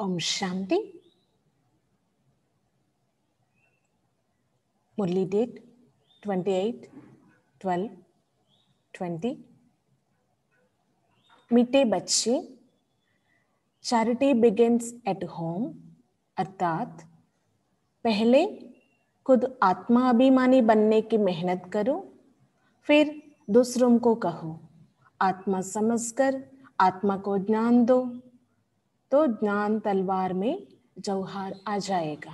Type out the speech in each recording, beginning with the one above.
ओम शांति मुरली date twenty eight twelve twenty मिटे बच्चे चैरिटी बिगिंस एट होम अर्थात पहले खुद आत्मा अभिमानी बनने की मेहनत करो फिर दूसरों को कहो आत्मा समझकर आत्मा को ज्ञान दो तो ज्ञान तलवार में జౌహార్ ఆజాయేగా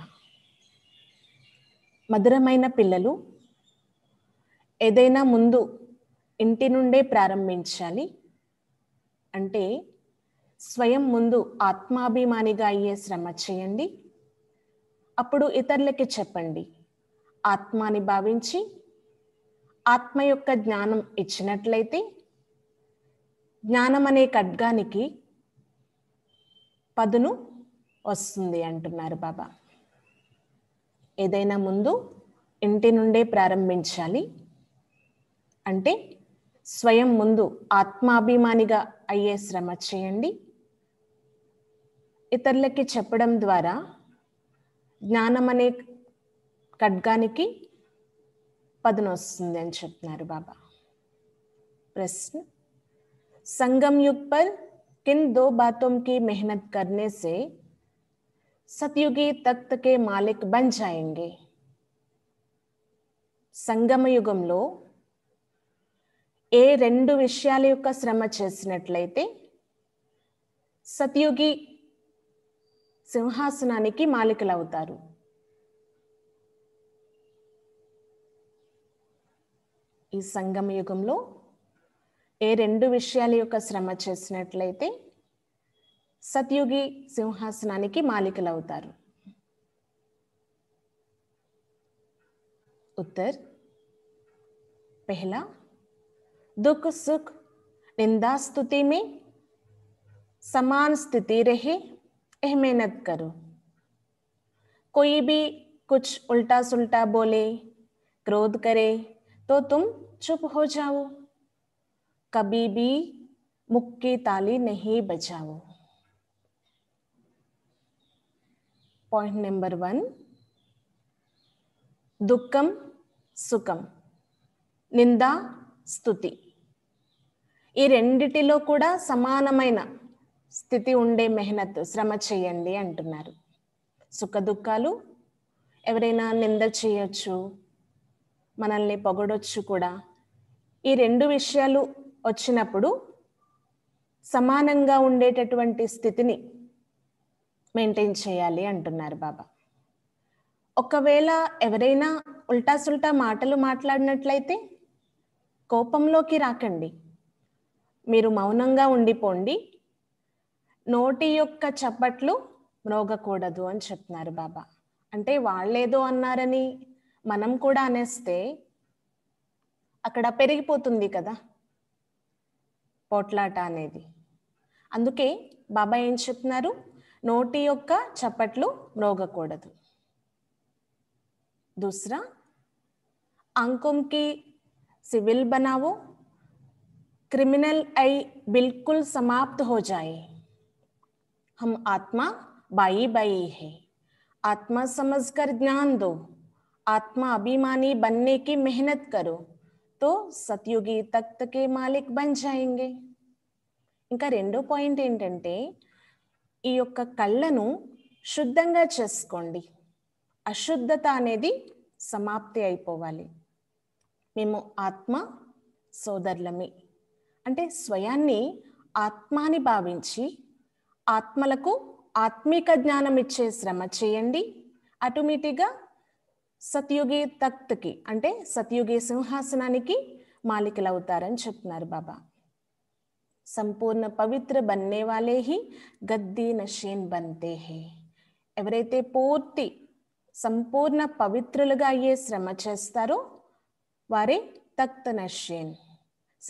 మధురమైన పిల్లలు ఏదైనా ముందు ఇంటి నుండే ప్రారంభించాలి అంటే స్వయం ముందు ఆత్మాభిమానిగా అయ్యే శ్రమ చేయండి అప్పుడు ఇతరులకి చెప్పండి ఆత్మాని భావించి ఆత్మ యొక్క జ్ఞానం ఇచ్చినట్లయితే జ్ఞానం అనే ఖడ్గానికి పదును వస్తుంది అంటున్నారు బాబా ఏదైనా ముందు ఇంటి నుండే ప్రారంభించాలి అంటే స్వయం ముందు ఆత్మాభిమానిగా అయ్యే శ్రమ చేయండి ఇతరులకి చెప్పడం ద్వారా జ్ఞానం అనే ఖడ్గానికి పదును వస్తుంది అని చెప్తున్నారు బాబా ప్రశ్న సంగం యుగ్ పర్ इन दो बातों की मेहनत करने से सतयुगी तख्त के मालिक बन जाएंगे సంగమ యుగంలో ఏ రెండు విషయాల యొక్క శ్రమ చేసినట్లయితే సతయుగి సింహాసనానికి మాలికలవుతారు ఈ సంగమ యుగంలో यह रे విషయాల श्रम चलते చేసినట్లయితే सिंहासना की मालिकल उत्तर पहला दुख सुख निंदा स्तुति में समान स्थिति रहे यह मेहनत करो कोई भी कुछ उल्टा सुल्टा बोले क्रोध करे तो तुम चुप हो जाओ कभी भी मुख की ताली नहीं बजाओ पॉइंट नंबर वन దుఃఖం సుఖం నింద స్థుతి ఈ రెండిటిలో కూడా సమానమైన స్థితి ఉండే మెహనత్ శ్రమ చేయండి అంటున్నారు సుఖ దుఃఖాలు ఎవరైనా నింద చేయొచ్చు మనల్ని పొగడొచ్చు కూడా ఈ రెండు విషయాలు వచ్చినప్పుడు సమానంగా ఉండేటటువంటి స్థితిని మెయింటైన్ చేయాలి అంటున్నారు బాబా ఒకవేళ ఎవరైనా ఉల్టా సుల్టా మాటలు మాట్లాడినట్లయితే కోపంలోకి రాకండి మీరు మౌనంగా ఉండిపోండి నోటి యొక్క చప్పట్లు మ్రోగకూడదు అని చెప్తున్నారు బాబా అంటే వాళ్ళేదో అన్నారని మనం కూడా అనేస్తే అక్కడ పెరిగిపోతుంది కదా పోట్లాట అనేది అందుకే బాబా ఏం చెప్తున్నారు నోటి యొక్క చప్పట్లు మ్రోగకూడదు దూసరా అంకుంకి సివిల్ బనావు క్రిమినల్ ఐ బిల్కుల్ సమాప్త హోజాయి హమ్ ఆత్మ బాయి బాయి హే ఆత్మ సమజ్ కర్ జ్ఞాన్ దో ఆత్మ అభిమాని బన్నేకి మెహనత్ కరో तो सतयुगी तख्त के मालिक बन जाएंगे ఇంకా రెండో పాయింట్ ఏంటంటే ఈ యొక్క కళ్ళను శుద్ధంగా చేసుకోండి అశుద్ధత అనేది సమాప్తి అయిపోవాలి మేము ఆత్మ సోదరులమే అంటే స్వయాన్ని ఆత్మాని భావించి ఆత్మలకు ఆత్మీక జ్ఞానం ఇచ్చే శ్రమ చేయండి ఆటోమేటిక్గా సత్యయుగ తక్త్ కి అంటే సత్యయుగ సింహాసనానికి মালিকల అవుతారు అని చెప్తున్నారు బాబా సంపూర్ణ పవిత్ర बनने वाले ही गद्दी नशीन बनते हैं एवरीते पूर्ति संपूर्ण पवित्रలుగాయే శ్రమ చేస్తారో వారి తక్త్ నశేన్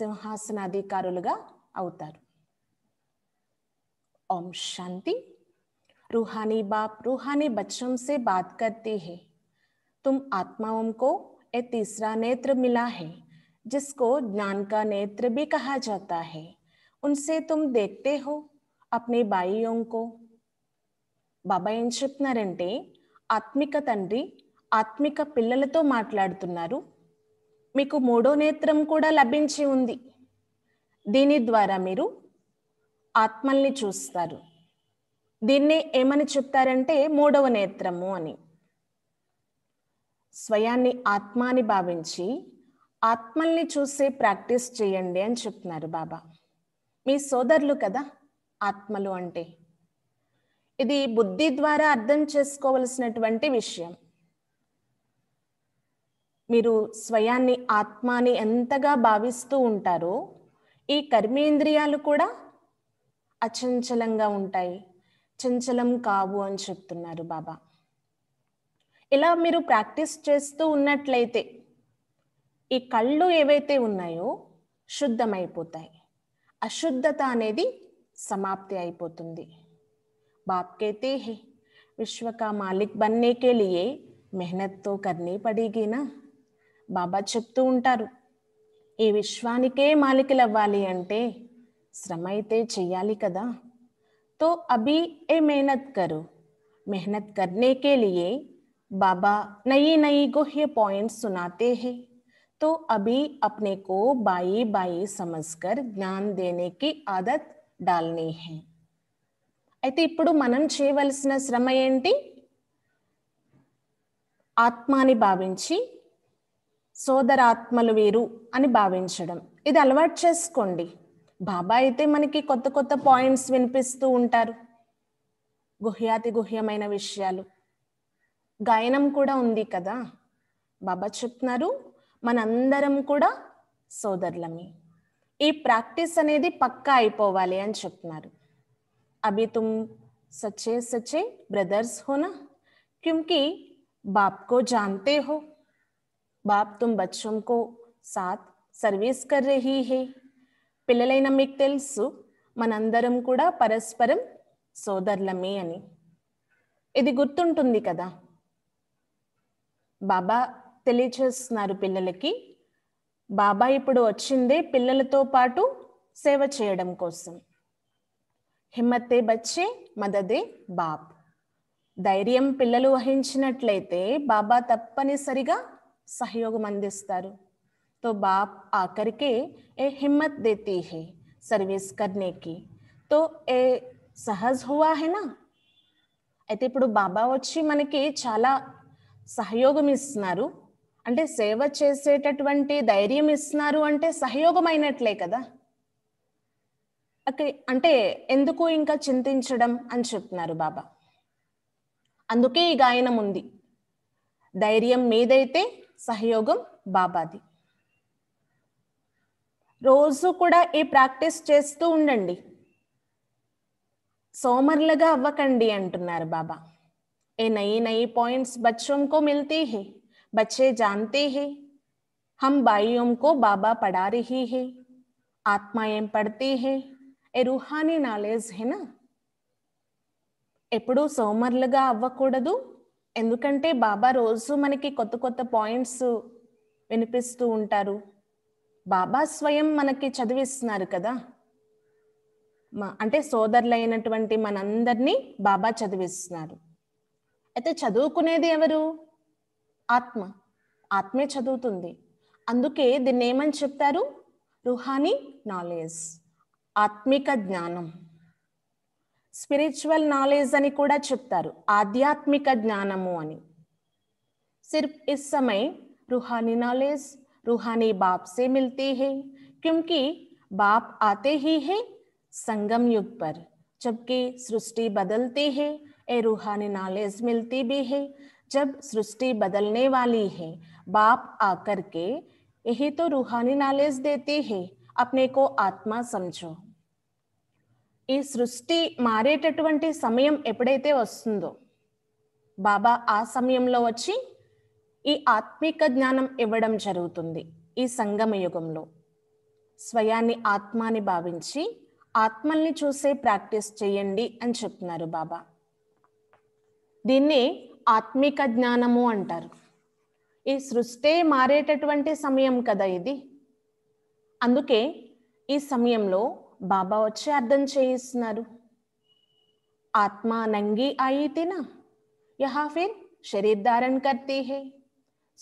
సింహాసన అధికారులుగా అవుతారు ॐ शांति روحانی बाप روحانی బచ్చం సే baat karte hain तुम आत्माओं को ए तीसरा नेत्र मिला है जिसको ज्ञान का नेत्र भी कहा जाता है उनसे तुम देखते हो अपने बाइयों को బాబా ఏం చెప్తున్నారంటే ఆత్మిక తండ్రి ఆత్మిక పిల్లలతో మాట్లాడుతున్నారు మీకు మూడో నేత్రం కూడా లభించి ఉంది దీని ద్వారా మీరు ఆత్మల్ని చూస్తారు దీన్నే ఏమని చెప్తారంటే మూడవ నేత్రము అని స్వయాన్ని ఆత్మాని భావించి ఆత్మల్ని చూసే ప్రాక్టీస్ చేయండి అని చెప్తున్నారు బాబా మీ సోదరులు కదా ఆత్మలు అంటే ఇది బుద్ధి ద్వారా అర్థం చేసుకోవలసినటువంటి విషయం మీరు స్వయాన్ని ఆత్మాని ఎంతగా భావిస్తూ ఉంటారో ఈ కర్మేంద్రియాలు కూడా అచంచలంగా ఉంటాయి చంచలం కావు అని చెప్తున్నారు బాబా ఇలా మీరు ప్రాక్టీస్ చేస్తూ ఉన్నట్లయితే ఈ కళ్ళు ఏవైతే ఉన్నాయో శుద్ధమైపోతాయి అశుద్ధత అనేది సమాప్తి అయిపోతుంది బాప్కైతే హే విశ్వకా మాలిక్ का मालिक बनने के బాబా చెప్తూ ఉంటారు ఈ విశ్వానికే మాలికలు అవ్వాలి అంటే శ్రమ అయితే చెయ్యాలి కదా తో అభి ఏ మెహనత్ కరు మెహనత్ కర్నే లియే बाबा नई नई को ये पॉइंट सुनाते हैं तो अभी अपने को बाई बाई समझकर జ్ఞాన్ देने की आदत डालनी है అయితే ఇప్పుడు మనం చేయవలసిన శ్రమ ఏంటి ఆత్మాని భావించి సోదరాత్మలు వీరు అని భావించడం ఇది అలవాటు చేసుకోండి బాబా అయితే మనకి కొత్త కొత్త పాయింట్స్ వినిపిస్తూ ఉంటారు గుహ్యాతి గుహ్యమైన విషయాలు గాయనం కూడా ఉంది కదా బాబా చెప్తున్నారు మనందరం కూడా సోదరులమే ఈ ప్రాక్టీస్ అనేది పక్కా అయిపోవాలి అని చెప్తున్నారు అభి తుమ్ సచే సచే బ్రదర్స్ హోనా క్యూకి బాప్కో జాన్తే హో బాప్ తుమ్ బచ్చం కో సాత్ సర్వీస్ కర్ రహీ హే పిల్లలైన మీకు తెలుసు మనందరం కూడా పరస్పరం సోదరులమే అని ఇది గుర్తుంటుంది కదా బాబా తెలియచేస్తున్నారు పిల్లలకి బాబా ఇప్పుడు వచ్చిందే పిల్లలతో పాటు సేవ చేయడం కోసం హిమ్మతే బచ్చే మదదే బాబ్ ధైర్యం పిల్లలు వహించినట్లయితే బాబా తప్పనిసరిగా సహయోగం అందిస్తారు తో బాప్ ఆఖరికే ఏ హిమ్మత్ हिम्मत హే సర్వీస్ కర్నేకి తో ఏ సహజ్ హువా హెనా అయితే ఇప్పుడు బాబా వచ్చి మనకి చాలా సహయోగం ఇస్తున్నారు అంటే సేవ చేసేటటువంటి ధైర్యం ఇస్తున్నారు అంటే సహయోగం అయినట్లే కదా అంటే ఎందుకు ఇంకా చింతించడం అని చెప్తున్నారు బాబా అందుకే ఈ గాయనం ఉంది ధైర్యం మీదైతే సహయోగం బాబాది రోజు కూడా ఈ ప్రాక్టీస్ చేస్తూ ఉండండి సోమర్లుగా అవ్వకండి అంటున్నారు బాబా ये नई नई पॉइंट्स बच्चों को मिलते हैं बच्चे जानते हैं हम बाइयों को बाबा पढ़ा रही है ఆత్మాయం పడితే ये रूहानी नॉलेज నాలెడ్జ్ హేనా ఎప్పుడూ సోమర్లుగా అవ్వకూడదు ఎందుకంటే బాబా రోజు మనకి కొత్త కొత్త పాయింట్స్ వినిపిస్తూ ఉంటారు బాబా స్వయం మనకి చదివిస్తున్నారు కదా అంటే సోదరులైనటువంటి మనందరినీ బాబా చదివిస్తున్నారు అయితే చదువుకునేది ఎవరు ఆత్మ ఆత్మే చదువుతుంది అందుకే దీన్ని ఏమని చెప్తారు రుహానీ నాలెడ్జ్ ఆత్మిక జ్ఞానం స్పిరిచువల్ నాలెడ్జ్ అని కూడా చెప్తారు ఆధ్యాత్మిక జ్ఞానము అని సిర్ఫ్ ఇస్ సమయ रूहानी నాలెడ్జ్ रूहानी బాప్ సే मिलती హే క్యుంకి బాప్ ఆతే హీ హే సంగం యుగ్ పర్ జబ్కి సృష్టి బదల్తే హే ए रूहानी नॉलेज मिलती भी है जब सृष्टि बदलने वाली है बाप आकर के यही तो रूहानी नॉलेज देती है अपने को आत्मा समझो ఈ సృష్టి మారేటటువంటి సమయం ఎప్పుడైతే వస్తుందో బాబా ఆ సమయంలో వచ్చి ఈ ఆత్మిక జ్ఞానం ఇవ్వడం జరుగుతుంది ఈ సంగమ యుగంలో స్వయాన్ని ఆత్మాని భావించి ఆత్మల్ని చూసే ప్రాక్టీస్ చేయండి అని చెప్తున్నారు బాబా దీన్ని ఆత్మిక జ్ఞానము అంటారు ఈ సృష్టి మారేటటువంటి సమయం కదా ఇది అందుకే ఈ సమయంలో బాబా వచ్చి అర్థం చేయిస్తున్నారు ఆత్మ నంగి ఆయి తినా యహా శరీర్ ధారణ కర్తీ హే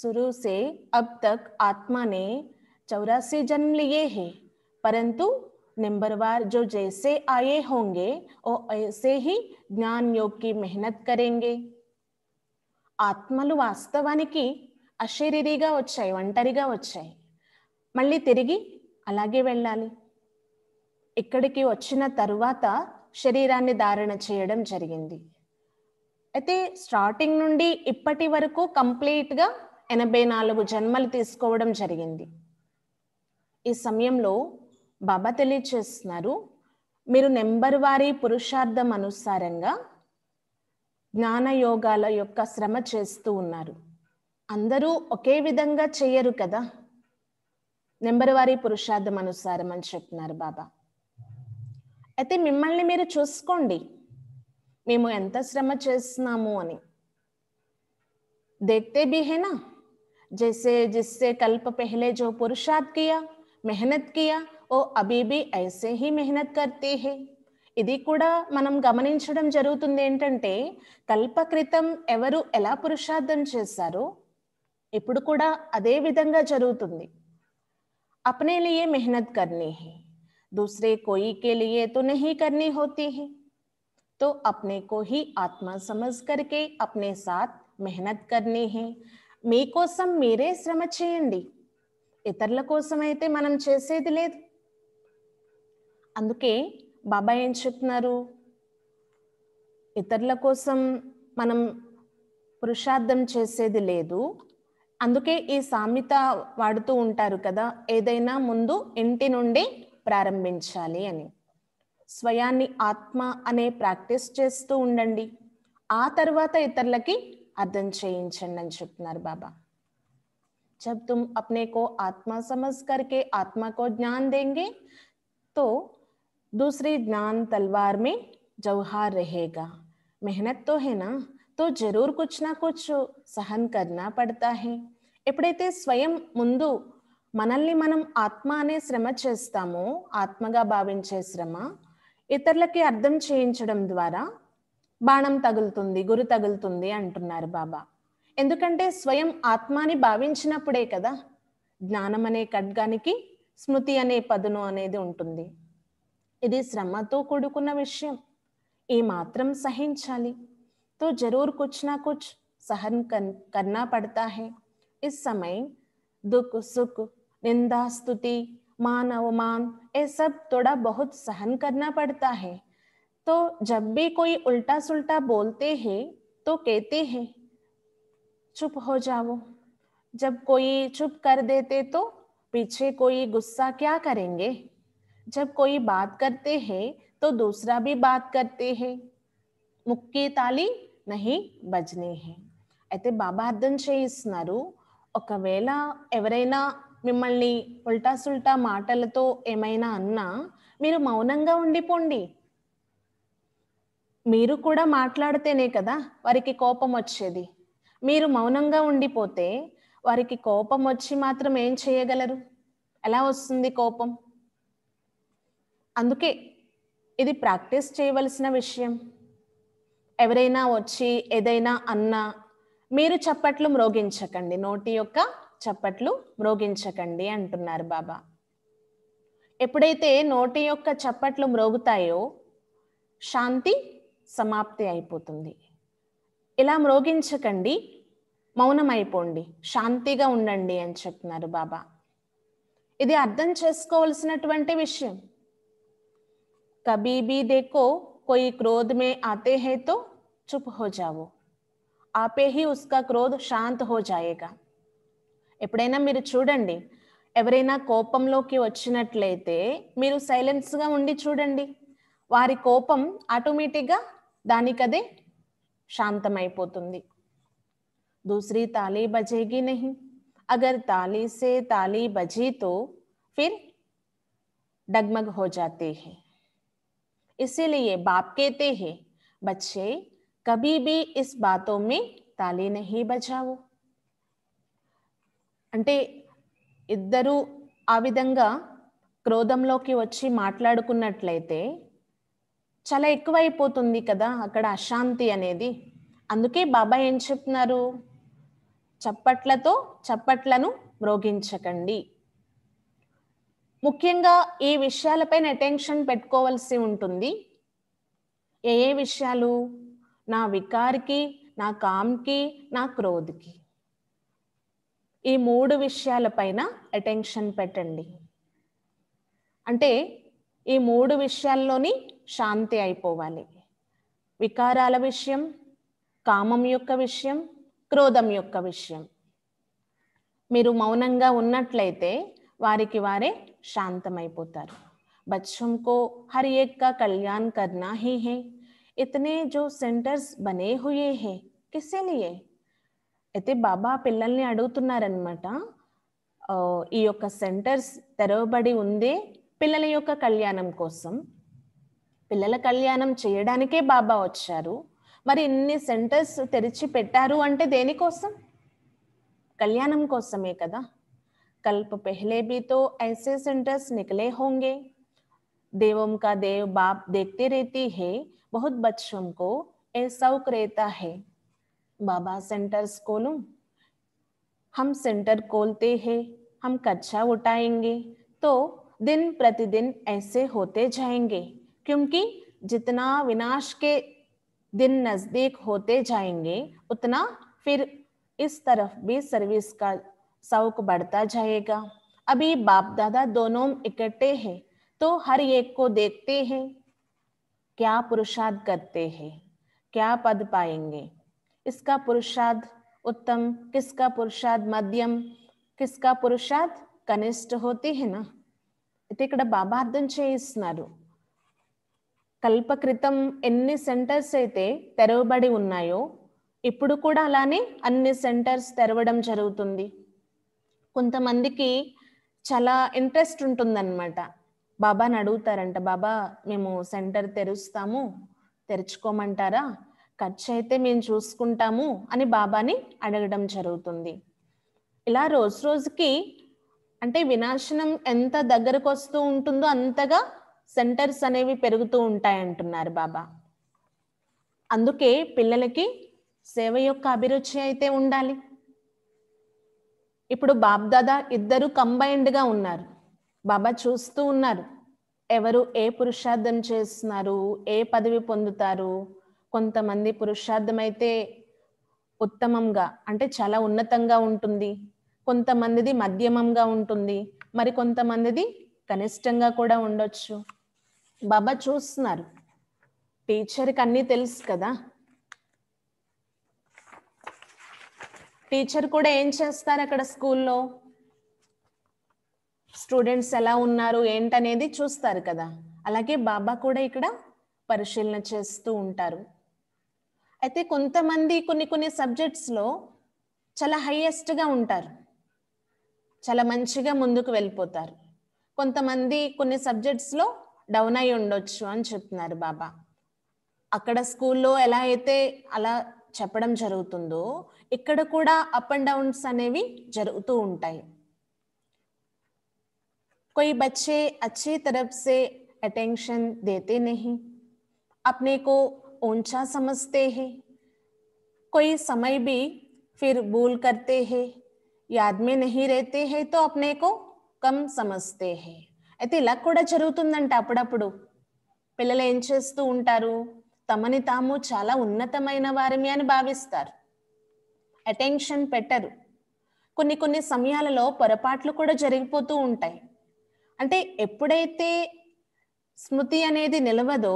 సురుసే से अब तक आत्मा ने హే పరంతు नंबरवार जो जैसे आए होंगे वो ऐसे ही ज्ञान योग की मेहनत करेंगे ఆత్మలు వాస్తవానికి అశరీరిగా వచ్చాయి ఒంటరిగా వచ్చాయి మళ్ళీ తిరిగి అలాగే వెళ్ళాలి ఇక్కడికి వచ్చిన తరువాత శరీరాన్ని ధారణ చేయడం జరిగింది అయితే స్టార్టింగ్ నుండి ఇప్పటి వరకు కంప్లీట్గా ఎనభై నాలుగు జన్మలు తీసుకోవడం జరిగింది ఈ సమయంలో బాబా తెలియచేస్తున్నారు మీరు నెంబర్ వారి పురుషార్థం అనుసారంగా జ్ఞాన యోగాల యొక్క శ్రమ చేస్తూ ఉన్నారు అందరూ ఒకే విధంగా చేయరు కదా నెంబర్ వారి పురుషార్థం అనుసారం అని చెప్తున్నారు బాబా అయితే మిమ్మల్ని మీరు చూసుకోండి మేము ఎంత శ్రమ చేస్తున్నాము అని దేక్తే బిహేనా జైసే జిస్సే కల్ప పెహలే జో पहले కియా మెహనత్ కియా ఓ అబీబీ ఐసే హీ మెహనత్ కర్తే హే ఇది కూడా మనం గమనించడం జరుగుతుంది ఏంటంటే కల్పకృతం ఎవరు ఎలా పురుషార్థం చేశారో ఇప్పుడు కూడా అదే విధంగా జరుగుతుంది అప్నే లియే మెహనత్ కర్నీ హే దూసరే కోయి కే లియే తో నహీ కర్నీ హోతీ హే तो अपने को ही आत्मा समझ करके సాత్ మెహనత్ కర్నీ హే మీకోసం మీరే శ్రమ చేయండి ఇతరుల కోసం అయితే మనం చేసేది లేదు అందుకే బాబా ఏం చెప్తున్నారు ఇతరుల కోసం మనం పురుషార్థం చేసేది లేదు అందుకే ఈ సామెత వాడుతూ ఉంటారు కదా ఏదైనా ముందు ఇంటి నుండి ప్రారంభించాలి అని స్వయాన్ని ఆత్మ అనే ప్రాక్టీస్ చేస్తూ ఉండండి ఆ తర్వాత ఇతరులకి అర్థం చేయించండి అని చెప్తున్నారు బాబా జబ్ తుమ్ అప్నే కో ఆత్మ समझ ఆత్మకో జ్ఞాన్ को తో दूसरी ज्ञान तलवार में जौहार रहेगा मेहनत तो है ना तो జరూర్ కుచ్ నా కుచ్ సహన్ కర్నా పడతా హే ఎప్పుడైతే స్వయం ముందు మనల్ని మనం ఆత్మ అనే శ్రమ చేస్తామో ఆత్మగా భావించే శ్రమ ఇతరులకి అర్థం చేయించడం ద్వారా బాణం తగులుతుంది గురు తగులుతుంది అంటున్నారు బాబా ఎందుకంటే స్వయం ఆత్మాని భావించినప్పుడే కదా జ్ఞానం అనే ఖడ్గానికి స్మృతి అనే పదును అనేది ఉంటుంది श्रम ఇది विषय కూడుకున్న విషయం ఏమాత్రం तो जरूर कुछ ना कुछ सहन कर करना पड़ता है इस समय दुख सुख निंदा स्तुति मान अवमान ये सब थोड़ा बहुत सहन करना पड़ता है तो जब भी कोई उल्टा सुल्टा बोलते हैं तो कहते हैं चुप हो जाओ जब कोई चुप कर देते तो पीछे कोई गुस्सा क्या करेंगे जब कोई बात करते हैं तो दूसरा भी बात करते हैं ताली తాళి నహి हैं అయితే బాబా అర్థం చేయిస్తున్నారు ఒకవేళ ఎవరైనా మిమ్మల్ని ఉల్టా సుల్టా మాటలతో ఏమైనా అన్నా మీరు మౌనంగా ఉండిపోండి మీరు కూడా మాట్లాడితేనే కదా వారికి కోపం వచ్చేది మీరు మౌనంగా ఉండిపోతే వారికి కోపం వచ్చి మాత్రం ఏం చేయగలరు ఎలా వస్తుంది కోపం అందుకే ఇది ప్రాక్టీస్ చేయవలసిన విషయం ఎవరైనా వచ్చి ఏదైనా అన్నా మీరు చప్పట్లు మ్రోగించకండి నోటి యొక్క చప్పట్లు మ్రోగించకండి అంటున్నారు బాబా ఎప్పుడైతే నోటి యొక్క చప్పట్లు మ్రోగుతాయో శాంతి సమాప్తి అయిపోతుంది ఇలా మ్రోగించకండి మౌనమైపోండి శాంతిగా ఉండండి అని చెప్తున్నారు బాబా ఇది అర్థం చేసుకోవాల్సినటువంటి విషయం कभी भी देखो कोई क्रोध में आते हैं तो चुप हो जाओ आपे ही उसका क्रोध शांत हो जाएगा एपड़ना चूडी एवरना कोपम लच्चते सैलैंस चूडी वारी कोपम आटोमेट दाकदे शातमें दूसरी ताली बजेगी नहीं अगर ताली से ताली बजी तो फिर डगमग हो जाते हैं इसीलिए बाप कहते हैं बच्चे कभी भी इस बातों में తాళి నహి బచావు అంటే ఇద్దరు ఆ విధంగా క్రోధంలోకి వచ్చి మాట్లాడుకున్నట్లయితే చాలా ఎక్కువైపోతుంది కదా అక్కడ అశాంతి అనేది అందుకే బాబా ఏం చెప్తున్నారు చప్పట్లతో చప్పట్లను మ్రోగించకండి ముఖ్యంగా ఈ విషయాలపైన అటెన్షన్ పెట్టుకోవాల్సి ఉంటుంది ఏ ఏ విషయాలు నా వికారికి నా కామ్కి నా క్రోధ్కి ఈ మూడు విషయాలపైన అటెన్షన్ పెట్టండి అంటే ఈ మూడు విషయాల్లోని శాంతి అయిపోవాలి వికారాల విషయం కామం యొక్క విషయం క్రోధం యొక్క విషయం మీరు మౌనంగా ఉన్నట్లయితే వారికి వారే శాంతమైపోతారు बच्चों కో हर एक का कल्याण करना ఇతనే జో సెంటర్స్ బనే హుయే హే కిసేలియే అయితే బాబా పిల్లల్ని అడుగుతున్నారనమాట ఈ యొక్క సెంటర్స్ తెరవబడి ఉంది పిల్లల యొక్క కళ్యాణం కోసం పిల్లల కళ్యాణం చేయడానికే బాబా వచ్చారు మరి ఇన్ని సెంటర్స్ తెరిచి పెట్టారు అంటే దేనికోసం కళ్యాణం కోసమే కదా कल्प पहले भी तो ऐसे सेंटर्स निकले होंगे देवम का देव बाप देखते रहती है बहुत बच्चों को ऐसा रहता है बाबा सेंटर्स खोलूं हम सेंटर खोलते हैं हम कच्चा उठाएंगे तो दिन प्रतिदिन ऐसे होते जाएंगे क्योंकि जितना विनाश के दिन नज़दीक होते जाएंगे उतना फिर इस तरफ भी सर्विस का शौक बढ़ता जाएगा अभी बाप दादा दोनों इकट्ठे हैं तो हर एक को देखते हैं क्या पुरुषार्थ करते हैं क्या पद पाएंगे इसका पुरुषार्थ उत्तम किसका पुरुषार्थ मध्यम किसका पुरुषार्थ कनिष्ठ होते है ना इत इक బాబా అర్థం చేయిస్తున్నారు కల్ప క్రితం ఎన్ని సెంటర్స్ అయితే తెరవబడి ఉన్నాయో ఇప్పుడు కూడా అలానే అన్ని సెంటర్స్ తెరవడం జరుగుతుంది కొంతమందికి చాలా ఇంట్రెస్ట్ ఉంటుందన్నమాట బాబాని అడుగుతారంట బాబా మేము సెంటర్ తెరుస్తాము తెరుచుకోమంటారా ఖర్చు అయితే మేము చూసుకుంటాము అని బాబాని అడగడం జరుగుతుంది ఇలా రోజు రోజుకి అంటే వినాశనం ఎంత దగ్గరకు వస్తూ ఉంటుందో అంతగా సెంటర్స్ అనేవి పెరుగుతూ ఉంటాయంటున్నారు బాబా అందుకే పిల్లలకి సేవ యొక్క అభిరుచి అయితే ఉండాలి ఇప్పుడు బాబ్దాదా ఇద్దరు కంబైన్డ్గా ఉన్నారు బాబా చూస్తూ ఉన్నారు ఎవరు ఏ పురుషార్థం చేస్తున్నారు ఏ పదవి పొందుతారు కొంతమంది పురుషార్థం అయితే ఉత్తమంగా అంటే చాలా ఉన్నతంగా ఉంటుంది కొంతమందిది మధ్యమంగా ఉంటుంది మరి కొంతమందిది కనిష్టంగా కూడా ఉండొచ్చు బాబా చూస్తున్నారు టీచర్కి అన్నీ తెలుసు కదా టీచర్ కూడా ఏం చేస్తారు అక్కడ స్కూల్లో స్టూడెంట్స్ ఎలా ఉన్నారు ఏంటనేది చూస్తారు కదా అలాగే బాబా కూడా ఇక్కడ పరిశీలన చేస్తూ ఉంటారు అయితే కొంతమంది కొన్ని కొన్ని సబ్జెక్ట్స్లో చాలా హైయెస్ట్గా ఉంటారు చాలా మంచిగా ముందుకు వెళ్ళిపోతారు కొంతమంది కొన్ని సబ్జెక్ట్స్లో డౌన్ అయి ఉండొచ్చు అని చెప్తున్నారు బాబా అక్కడ స్కూల్లో ఎలా అయితే అలా చపడం జరుగుతుందో ఇక్కడ కూడా అప్ అండ్ డౌన్స్ అనేవి జరుగుతూ ఉంటాయి. ਕੋਈ بچے अच्छी तरफ से अटेंशन देते नहीं. ਆਪਣੇ ਕੋ ऊंचा समझते हैं. ਕੋਈ సమయ బి ਫਿਰ भूल करते हैं. याद में नहीं रहते हैं तो अपने को कम समझते हैं. ఎతి లక్కొడ జరుగుతుందంటే అప్పుడు అప్పుడు పిల్లలు ఎం చేస్తూ ఉంటారు. తమని తాము చాలా ఉన్నతమైన వారిమి అని భావిస్తారు అటెన్షన్ పెట్టరు కొన్ని కొన్ని సమయాలలో పొరపాట్లు కూడా జరిగిపోతూ ఉంటాయి అంటే ఎప్పుడైతే స్మృతి అనేది నిలవదో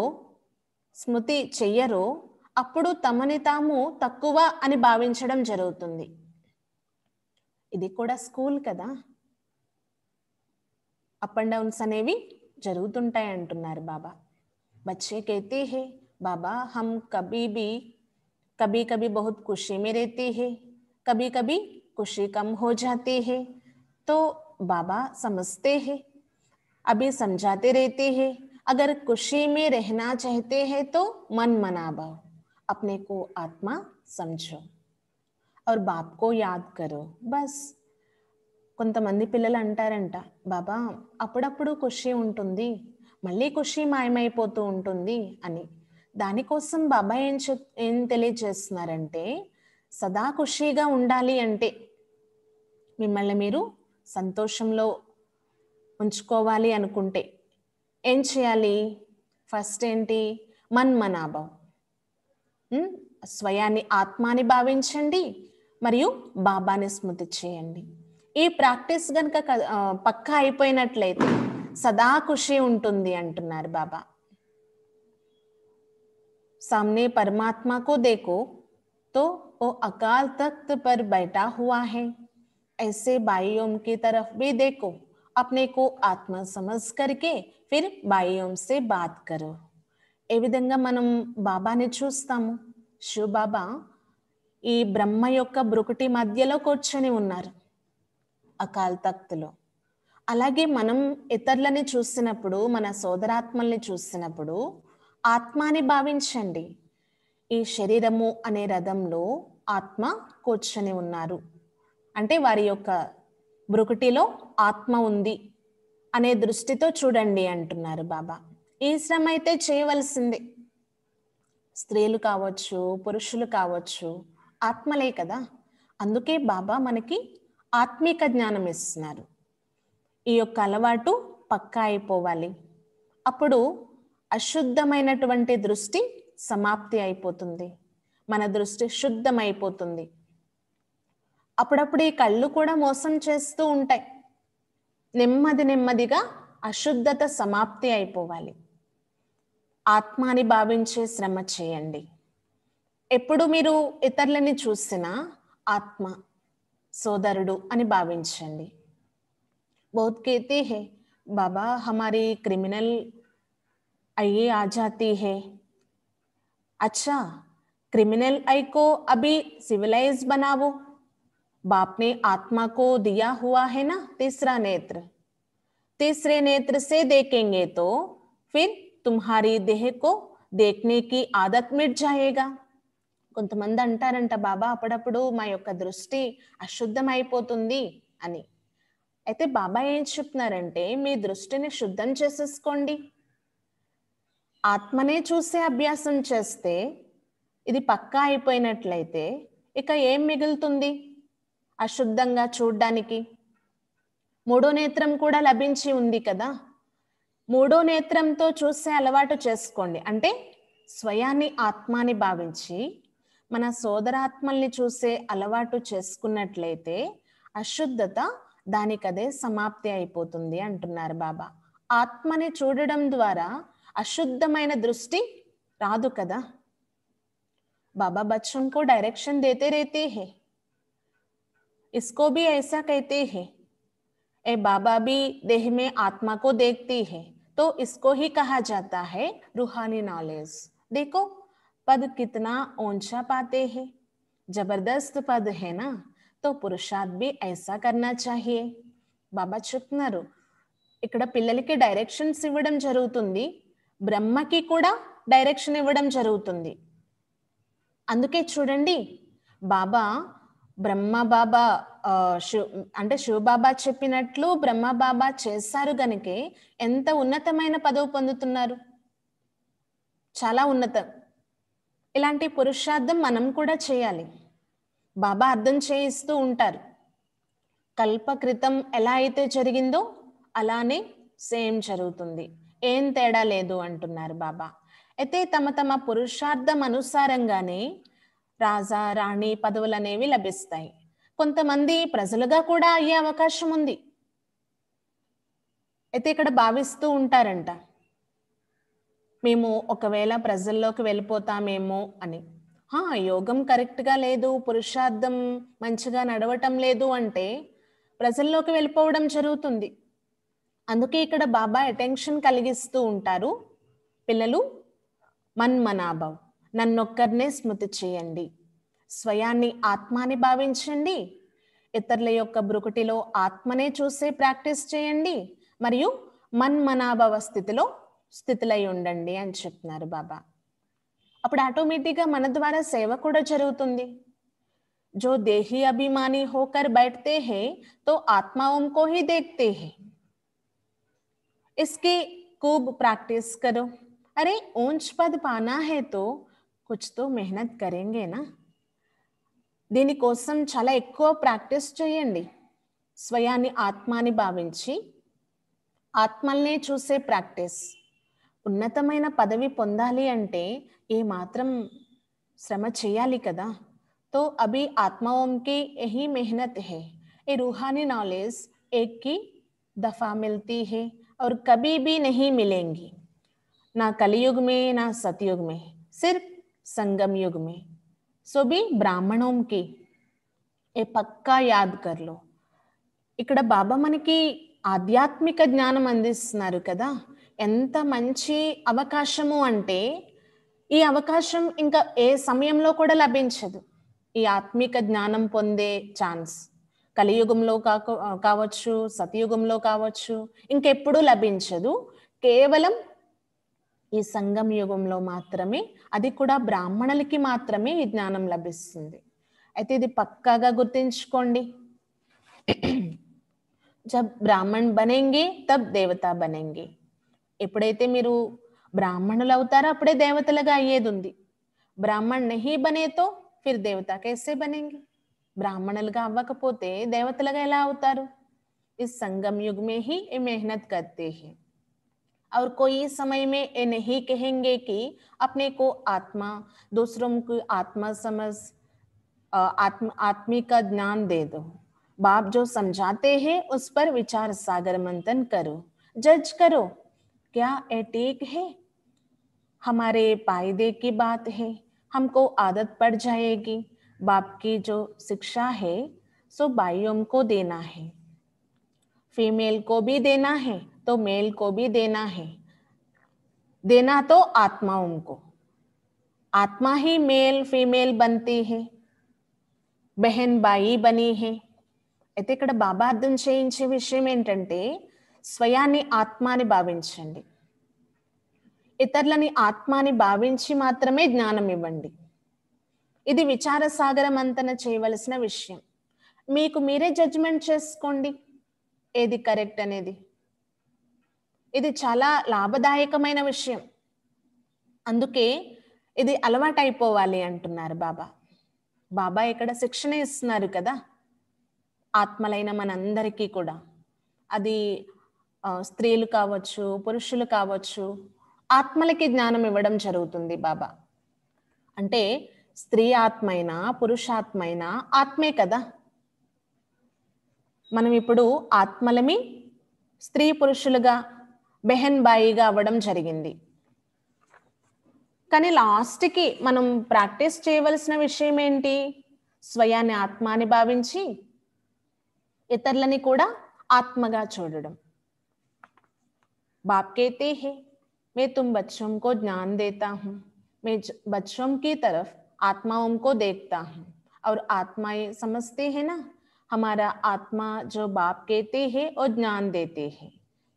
స్మృతి చెయ్యరో అప్పుడు తమని తాము తక్కువ అని భావించడం జరుగుతుంది ఇది కూడా స్కూల్ కదా అప్ అండ్ డౌన్స్ అనేవి జరుగుతుంటాయి అంటున్నారు బాబా కేతే హే बाबा हम कभी भी कभी कभी बहुत खुशी में रहते हैं कभी कभी खुशी कम हो जाती है तो बाबा समझते हैं अभी समझाते रहते हैं अगर खुशी में रहना चाहते हैं तो मन मना बाओ अपने को आत्मा समझो और बाप को याद करो बस मंदिर पिल అంటారంట बाबा अपडपड़ू खुशी ఉంటుంది मल्ली खुशी మాయమైపోతూ ఉంటుంది अ దానికోసం బాబా ఏం చె ఏం తెలియజేస్తున్నారంటే సదా ఖుషీగా ఉండాలి అంటే మిమ్మల్ని మీరు సంతోషంలో ఉంచుకోవాలి అనుకుంటే ఏం చేయాలి ఫస్ట్ ఏంటి మన్మనాభం స్వయాన్ని ఆత్మాని భావించండి మరియు బాబాని స్మృతి చేయండి ఈ ప్రాక్టీస్ కనుక పక్కా అయిపోయినట్లయితే సదా ఖుషి ఉంటుంది అంటున్నారు బాబా सामने परमात्मा को देखो तो वो अकाल तख्त पर बैठा हुआ है ऐसे ओम की तरफ भी देखो अपने को ఆత్మ समझ करके फिर ओम से बात करो ఏ విధంగా మనం బాబాని చూస్తాము బాబా ఈ బ్రహ్మ యొక్క బ్రుకుటి మధ్యలో కూర్చొని ఉన్నారు అకాల్ తక్తులో అలాగే మనం ఇతరులని చూసినప్పుడు మన సోదరాత్మల్ని చూసినప్పుడు ఆత్మాని భావించండి ఈ శరీరము అనే రథంలో ఆత్మ కూర్చొని ఉన్నారు అంటే వారి యొక్క బ్రుకుటిలో ఆత్మ ఉంది అనే దృష్టితో చూడండి అంటున్నారు బాబా ఈ శ్రమ అయితే చేయవలసిందే స్త్రీలు కావచ్చు పురుషులు కావచ్చు ఆత్మలే కదా అందుకే బాబా మనకి ఆత్మీక జ్ఞానం ఇస్తున్నారు ఈ యొక్క అలవాటు పక్కా అయిపోవాలి అప్పుడు అశుద్ధమైనటువంటి దృష్టి సమాప్తి అయిపోతుంది మన దృష్టి శుద్ధమైపోతుంది అప్పుడప్పుడు ఈ కళ్ళు కూడా మోసం చేస్తూ ఉంటాయి నెమ్మది నెమ్మదిగా అశుద్ధత సమాప్తి అయిపోవాలి ఆత్మాని భావించే శ్రమ చేయండి ఎప్పుడు మీరు ఇతరులని చూసినా ఆత్మ సోదరుడు అని భావించండి బౌత్ కేతే హే బాబా హమారీ క్రిమినల్ आइए आ जाती है अच्छा क्रिमिनल आई को अभी सिविलाइज बनावो बाप ने आत्मा को दिया हुआ है ना तीसरा नेत्र तीसरे नेत्र से देखेंगे तो फिर तुम्हारी देह को देखने की आदत मिट जाएगा కొంతమంది అంటారంట బాబా అప్పుడప్పుడు మా యొక్క దృష్టి అశుద్ధమైపోతుంది అని అయితే బాబా ఏం చెప్తున్నారంటే మీ దృష్టిని శుద్ధం చేసేసుకోండి ఆత్మనే చూసే అభ్యాసం చేస్తే ఇది పక్కా అయిపోయినట్లయితే ఇక ఏం మిగులుతుంది అశుద్ధంగా చూడ్డానికి మూడో నేత్రం కూడా లభించి ఉంది కదా మూడో నేత్రంతో చూసే అలవాటు చేసుకోండి అంటే స్వయాన్ని ఆత్మాని భావించి మన సోదరాత్మల్ని చూసే అలవాటు చేసుకున్నట్లయితే అశుద్ధత దానికదే సమాప్తి అయిపోతుంది అంటున్నారు బాబా ఆత్మని చూడడం ద్వారా अशुद्धम दृष्टि रादा बाबा बच्चों को डायरेक्शन देते रहते हैं इसको भी ऐसा कहते हैं ए बाबा भी देह में आत्मा को देखती है तो इसको ही कहा जाता है रूहानी नॉलेज देखो पद कितना ऊंचा पाते हैं जबरदस्त पद है ना तो पुरुषार्थ भी ऐसा करना चाहिए बाबा चुप చెప్తున్నారు ఇక్కడ के డైరెక్షన్స్ ఇవ్వడం जरूर బ్రహ్మకి కూడా డైరెక్షన్ ఇవ్వడం జరుగుతుంది అందుకే చూడండి బాబా బ్రహ్మ బాబా అంటే శివబాబా చెప్పినట్లు బ్రహ్మ బాబా చేశారు గనుక ఎంత ఉన్నతమైన పదవి పొందుతున్నారు చాలా ఉన్నతం ఇలాంటి పురుషార్థం మనం కూడా చేయాలి బాబా అర్థం చేయిస్తూ ఉంటారు కల్పకృతం ఎలా అయితే జరిగిందో అలానే సేమ్ జరుగుతుంది ఏం తేడా లేదు అంటున్నారు బాబా అయితే తమ తమ పురుషార్థం అనుసారంగానే రాజా రాణి పదవులు అనేవి లభిస్తాయి కొంతమంది ప్రజలుగా కూడా అయ్యే అవకాశం ఉంది అయితే ఇక్కడ భావిస్తూ ఉంటారంట మేము ఒకవేళ ప్రజల్లోకి వెళ్ళిపోతామేమో అని యోగం కరెక్ట్గా లేదు పురుషార్థం మంచిగా నడవటం లేదు అంటే ప్రజల్లోకి వెళ్ళిపోవడం జరుగుతుంది అందుకే ఇక్కడ బాబా అటెన్షన్ కలిగిస్తూ ఉంటారు పిల్లలు మన్మనాభవ్ నన్నొక్కరినే స్మృతి చేయండి స్వయాన్ని ఆత్మాని భావించండి ఇతరుల యొక్క బ్రుకుటిలో ఆత్మనే చూసే ప్రాక్టీస్ చేయండి మరియు మన్మనాభవ స్థితిలో స్థితులై ఉండండి అని చెప్తున్నారు బాబా అప్పుడు ఆటోమేటిక్గా మన ద్వారా సేవ కూడా జరుగుతుంది జో దేహి అభిమాని హోకర్ బయటతే హే తో आत्माओं को ही देखते इसके खूब प्रैक्टिस करो अरे ऊंच पद पाना है तो कुछ तो मेहनत करेंगे ना दीन कोसम चला एक्व चयी स्वयानि आत्मा भाव आत्मलने चूसे प्राक्टिस उन्नतम पदवी पंदी अंटे येमात्र श्रम चेयली कदा तो अभी आत्माओं की यही मेहनत है ये रूहानी नॉलेज एक की दफा मिलती है और कभी भी नहीं मिलेंगी ना कलयुग में ना सतयुग में सिर्फ संगम युग में सो भी బ్రాహ్మణం కి ఏ పక్కా యాద్ కర్లో ఇక్కడ బాబా మనకి ఆధ్యాత్మిక జ్ఞానం అందిస్తున్నారు కదా ఎంత మంచి అవకాశము అంటే ఈ అవకాశం ఇంకా ఏ సమయంలో కూడా లభించదు ఈ ఆత్మిక జ్ఞానం పొందే ఛాన్స్ కలియుగంలో కాక కావచ్చు సతయుగంలో కావచ్చు ఇంకెప్పుడు లభించదు కేవలం ఈ సంగం యుగంలో మాత్రమే అది కూడా బ్రాహ్మణులకి మాత్రమే ఈ జ్ఞానం లభిస్తుంది అయితే ఇది పక్కాగా గుర్తించుకోండి జబ్ బ్రాహ్మణ్ బనేంగి తబ్ దేవత బనేంగి ఎప్పుడైతే మీరు బ్రాహ్మణులు అవుతారో అప్పుడే దేవతలుగా అయ్యేది ఉంది బ్రాహ్మణ్ నహి బనేతో ఫిర్ దేవత కేసే బనేంగి బ్రాహ్మణులుగా అవ్వకపోతే देवत अवतार इस संगम युग में ही ये मेहनत करते हैं और कोई समय में ये नहीं कहेंगे कि अपने को आत्मा दूसरों को आत्मा समझ आत्म आत्मी का ज्ञान दे दो बाप जो समझाते हैं उस पर विचार सागर मंथन करो जज करो क्या ये टेक है हमारे फायदे की बात है हमको आदत पड़ जाएगी బాప్ కి జో శిక్షా హే సో బాయం కో దేనా హే ఫీమేల్ కో బి దేనా హే తో మేల్ కో బి దేనా హే దేనా తో ఆత్మ ओं को ఆత్మ హి మేల్ ఫీమేల్ బంతి హే బహన్ బాయి బని హే ఎతేకడ బాబా అద్ను శేన్చి ఇచి విషయం ఏంటంటే స్వయాని ఆత్మని భావించండి ఇతర్లని ఆత్మని భావించి మాత్రమే జ్ఞానం ఇవ్వండి ఇది విచార అంతన చేయవలసిన విషయం మీకు మీరే జడ్జ్మెంట్ చేసుకోండి ఏది కరెక్ట్ అనేది ఇది చాలా లాభదాయకమైన విషయం అందుకే ఇది అలవాటైపోవాలి అంటున్నారు బాబా బాబా ఇక్కడ శిక్షణ ఇస్తున్నారు కదా ఆత్మలైన మనందరికీ కూడా అది స్త్రీలు కావచ్చు పురుషులు కావచ్చు ఆత్మలకి జ్ఞానం ఇవ్వడం జరుగుతుంది బాబా అంటే స్త్రీ ఆత్మైనా పురుషాత్మైనా ఆత్మే కదా మనం ఇప్పుడు ఆత్మలమి స్త్రీ పురుషులుగా బెహన్ బాయిగా అవ్వడం జరిగింది కానీ లాస్ట్కి మనం ప్రాక్టీస్ చేయవలసిన విషయం ఏంటి స్వయాన్ని ఆత్మ అని భావించి ఇతరులని కూడా ఆత్మగా చూడడం బాప్కేతే హే మే తుమ్ బచ్చం కో జ్ఞాన్ దేతా హూ మే బచ్చం కీ తరఫ్ आत्माओं को देखता हूँ और आत्माएं समझते हैं ना हमारा आत्मा जो बाप कहते हैं और ज्ञान देते हैं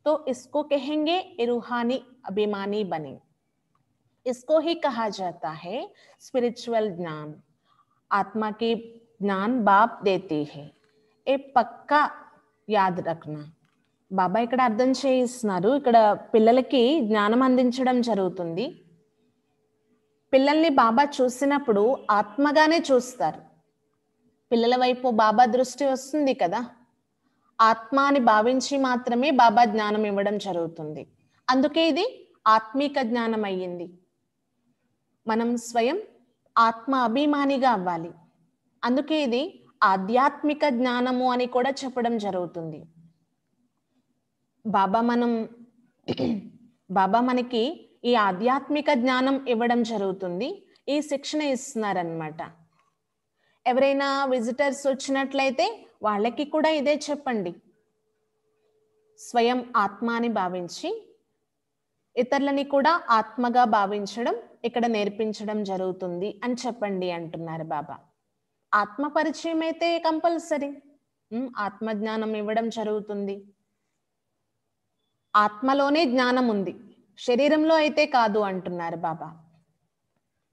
तो इसको कहेंगे रूहानी अभिमानी बने इसको ही कहा जाता है स्पिरिचुअल ज्ञान आत्मा के ज्ञान बाप देते हैं ये पक्का యాద్ రఖనా బాబా ఇక్కడ అర్థం చేయిస్తున్నారు ఇక్కడ పిల్లలకి జ్ఞానం అందించడం జరుగుతుంది పిల్లల్ని బాబా చూసినప్పుడు ఆత్మగానే చూస్తారు పిల్లల వైపు బాబా దృష్టి వస్తుంది కదా ఆత్మాని అని భావించి మాత్రమే బాబా జ్ఞానం ఇవ్వడం జరుగుతుంది అందుకే ఇది ఆత్మీక జ్ఞానం అయ్యింది మనం స్వయం ఆత్మ అభిమానిగా అవ్వాలి అందుకే ఇది ఆధ్యాత్మిక జ్ఞానము అని కూడా చెప్పడం జరుగుతుంది బాబా మనం బాబా మనకి ఈ ఆధ్యాత్మిక జ్ఞానం ఇవ్వడం జరుగుతుంది ఈ శిక్షణ ఇస్తున్నారనమాట ఎవరైనా విజిటర్స్ వచ్చినట్లయితే వాళ్ళకి కూడా ఇదే చెప్పండి స్వయం ఆత్మాని అని భావించి ఇతరులని కూడా ఆత్మగా భావించడం ఇక్కడ నేర్పించడం జరుగుతుంది అని చెప్పండి అంటున్నారు బాబా ఆత్మ పరిచయం అయితే కంపల్సరీ ఆత్మజ్ఞానం ఇవ్వడం జరుగుతుంది ఆత్మలోనే జ్ఞానం ఉంది శరీరంలో అయితే కాదు అంటున్నారు బాబా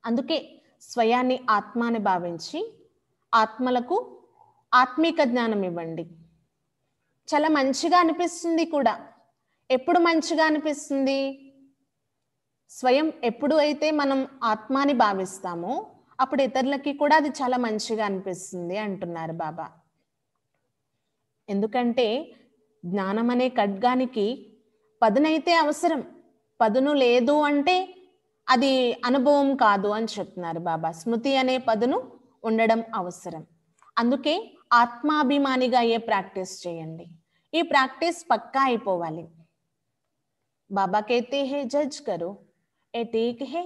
అందుకే స్వయాన్ని ఆత్మాని భావించి ఆత్మలకు ఆత్మీక జ్ఞానం ఇవ్వండి చాలా మంచిగా అనిపిస్తుంది కూడా ఎప్పుడు మంచిగా అనిపిస్తుంది స్వయం ఎప్పుడు అయితే మనం ఆత్మాని భావిస్తామో అప్పుడు ఇతరులకి కూడా అది చాలా మంచిగా అనిపిస్తుంది అంటున్నారు బాబా ఎందుకంటే జ్ఞానం అనే ఖడ్గానికి పదునైతే అవసరం పదును లేదు అంటే అది అనుభవం కాదు అని చెప్తున్నారు బాబా స్మృతి అనే పదును ఉండడం అవసరం అందుకే ఆత్మాభిమానిగా ఏ ప్రాక్టీస్ చేయండి ఈ ప్రాక్టీస్ పక్కా అయిపోవాలి బాబా కేతే హే జడ్జ్ కరు ఏ ठीक హే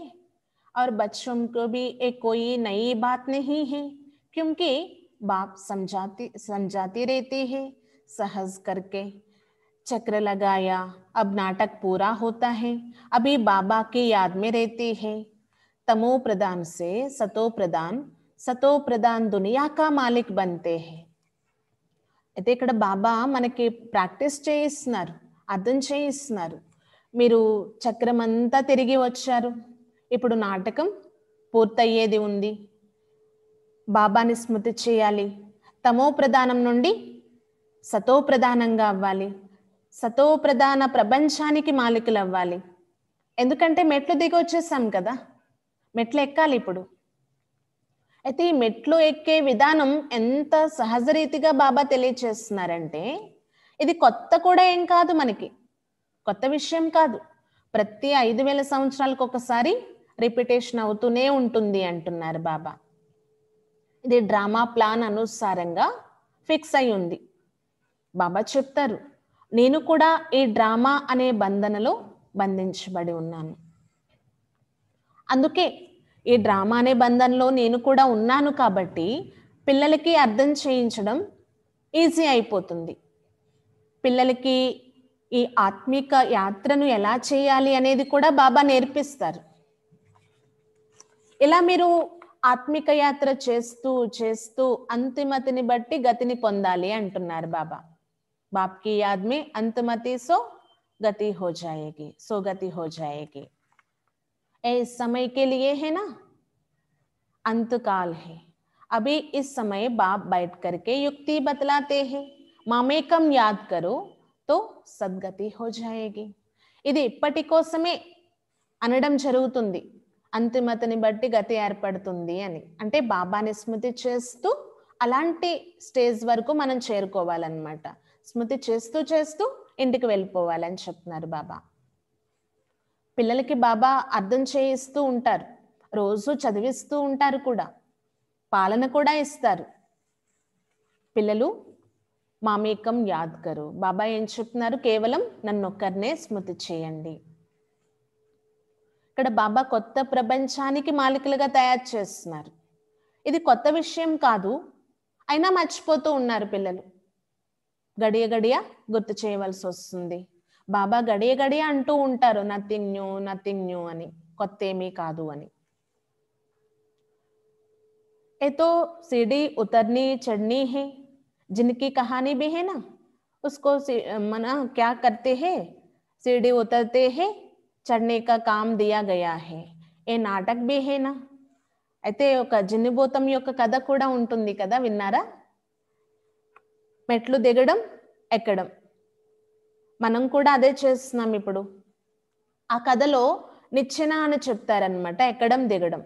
ఆర్ బచ్చం को भी एक कोई नई बात नहीं है क्योंकि बाप समझाती समझाती रहती है सहज चक्र लगाया अब नाटक पूरा होता है अभी बाबा के याद में रहते हैं तमो प्रदान से सतो प्रदान సతో ప్రధాన్ దునియాకా మాలిక్ బంతే అయితే ఇక్కడ బాబా మనకి ప్రాక్టీస్ చేయిస్తున్నారు అర్థం చేయిస్తున్నారు మీరు చక్రం అంతా తిరిగి వచ్చారు ఇప్పుడు నాటకం పూర్తయ్యేది ఉంది బాబాని స్మృతి చేయాలి తమో ప్రధానం నుండి సతో ప్రధానంగా అవ్వాలి సతో ప్రధాన ప్రపంచానికి మాలికలు అవ్వాలి ఎందుకంటే మెట్లు దిగి వచ్చేసాం కదా మెట్లు ఎక్కాలి ఇప్పుడు అయితే ఈ మెట్లు ఎక్కే విధానం ఎంత సహజరీతిగా బాబా తెలియచేస్తున్నారంటే ఇది కొత్త కూడా ఏం కాదు మనకి కొత్త విషయం కాదు ప్రతి ఐదు వేల సంవత్సరాలకు ఒకసారి రిపిటేషన్ అవుతూనే ఉంటుంది అంటున్నారు బాబా ఇది డ్రామా ప్లాన్ అనుసారంగా ఫిక్స్ అయి ఉంది బాబా చెప్తారు నేను కూడా ఈ డ్రామా అనే బంధనలో బంధించబడి ఉన్నాను అందుకే ఈ డ్రామా అనే బంధంలో నేను కూడా ఉన్నాను కాబట్టి పిల్లలకి అర్థం చేయించడం ఈజీ అయిపోతుంది పిల్లలకి ఈ ఆత్మిక యాత్రను ఎలా చేయాలి అనేది కూడా బాబా నేర్పిస్తారు ఇలా మీరు ఆత్మిక యాత్ర చేస్తూ చేస్తూ అంతిమతిని బట్టి గతిని పొందాలి అంటున్నారు బాబా बाप की याद में अंतमती सो गति हो जाएगी सो गति हो जाएगी इस समय के लिए है ना अंतकाल है अभी इस समय बाप बैठ करके युक्ति बतलाते हैं मामे कम याद करो तो सदगति हो जाएगी इधे इपटी कोसमें अन जरूत ने बटी गति ऐरपड़ी अंत बाबा ने स्मृति चेस्ट अला स्टेज वरकू मन चेरकोवाल స్మృతి చేస్తూ చేస్తూ ఇంటికి వెళ్ళిపోవాలని చెప్తున్నారు బాబా పిల్లలకి బాబా అర్థం చేయిస్తూ ఉంటారు రోజు చదివిస్తూ ఉంటారు కూడా పాలన కూడా ఇస్తారు పిల్లలు మామేకం యాద్ కరు బాబా ఏం చెప్తున్నారు కేవలం నన్ను ఒక్కరినే స్మృతి చేయండి ఇక్కడ బాబా కొత్త ప్రపంచానికి మాలికలుగా తయారు చేస్తున్నారు ఇది కొత్త విషయం కాదు అయినా మర్చిపోతూ ఉన్నారు పిల్లలు గడియ గడియ గుర్తు చేయవలసి వస్తుంది బాబా గడియ గడియ అంటూ ఉంటారు నథింగ్ న్యూ నథింగ్ న్యూ అని కొత్త ఏమీ కాదు అని ఏతో సిడి ఉతర్ని చढ़नी హే जिनकी कहानी भी है ना उसको मना क्या करते हैं सीढ़ी उतरते हैं చడ్నే కా కామ్ దియా గయా హే ఏ నాటక్ బి హేనా అయితే ఒక జిన్నిబోతం యొక్క కథ కూడా ఉంటుంది కదా విన్నారా మెట్లు దిగడం ఎక్కడం మనం కూడా అదే చేస్తున్నాం ఇప్పుడు ఆ కథలో నిచ్చెన అని చెప్తారనమాట ఎక్కడం దిగడం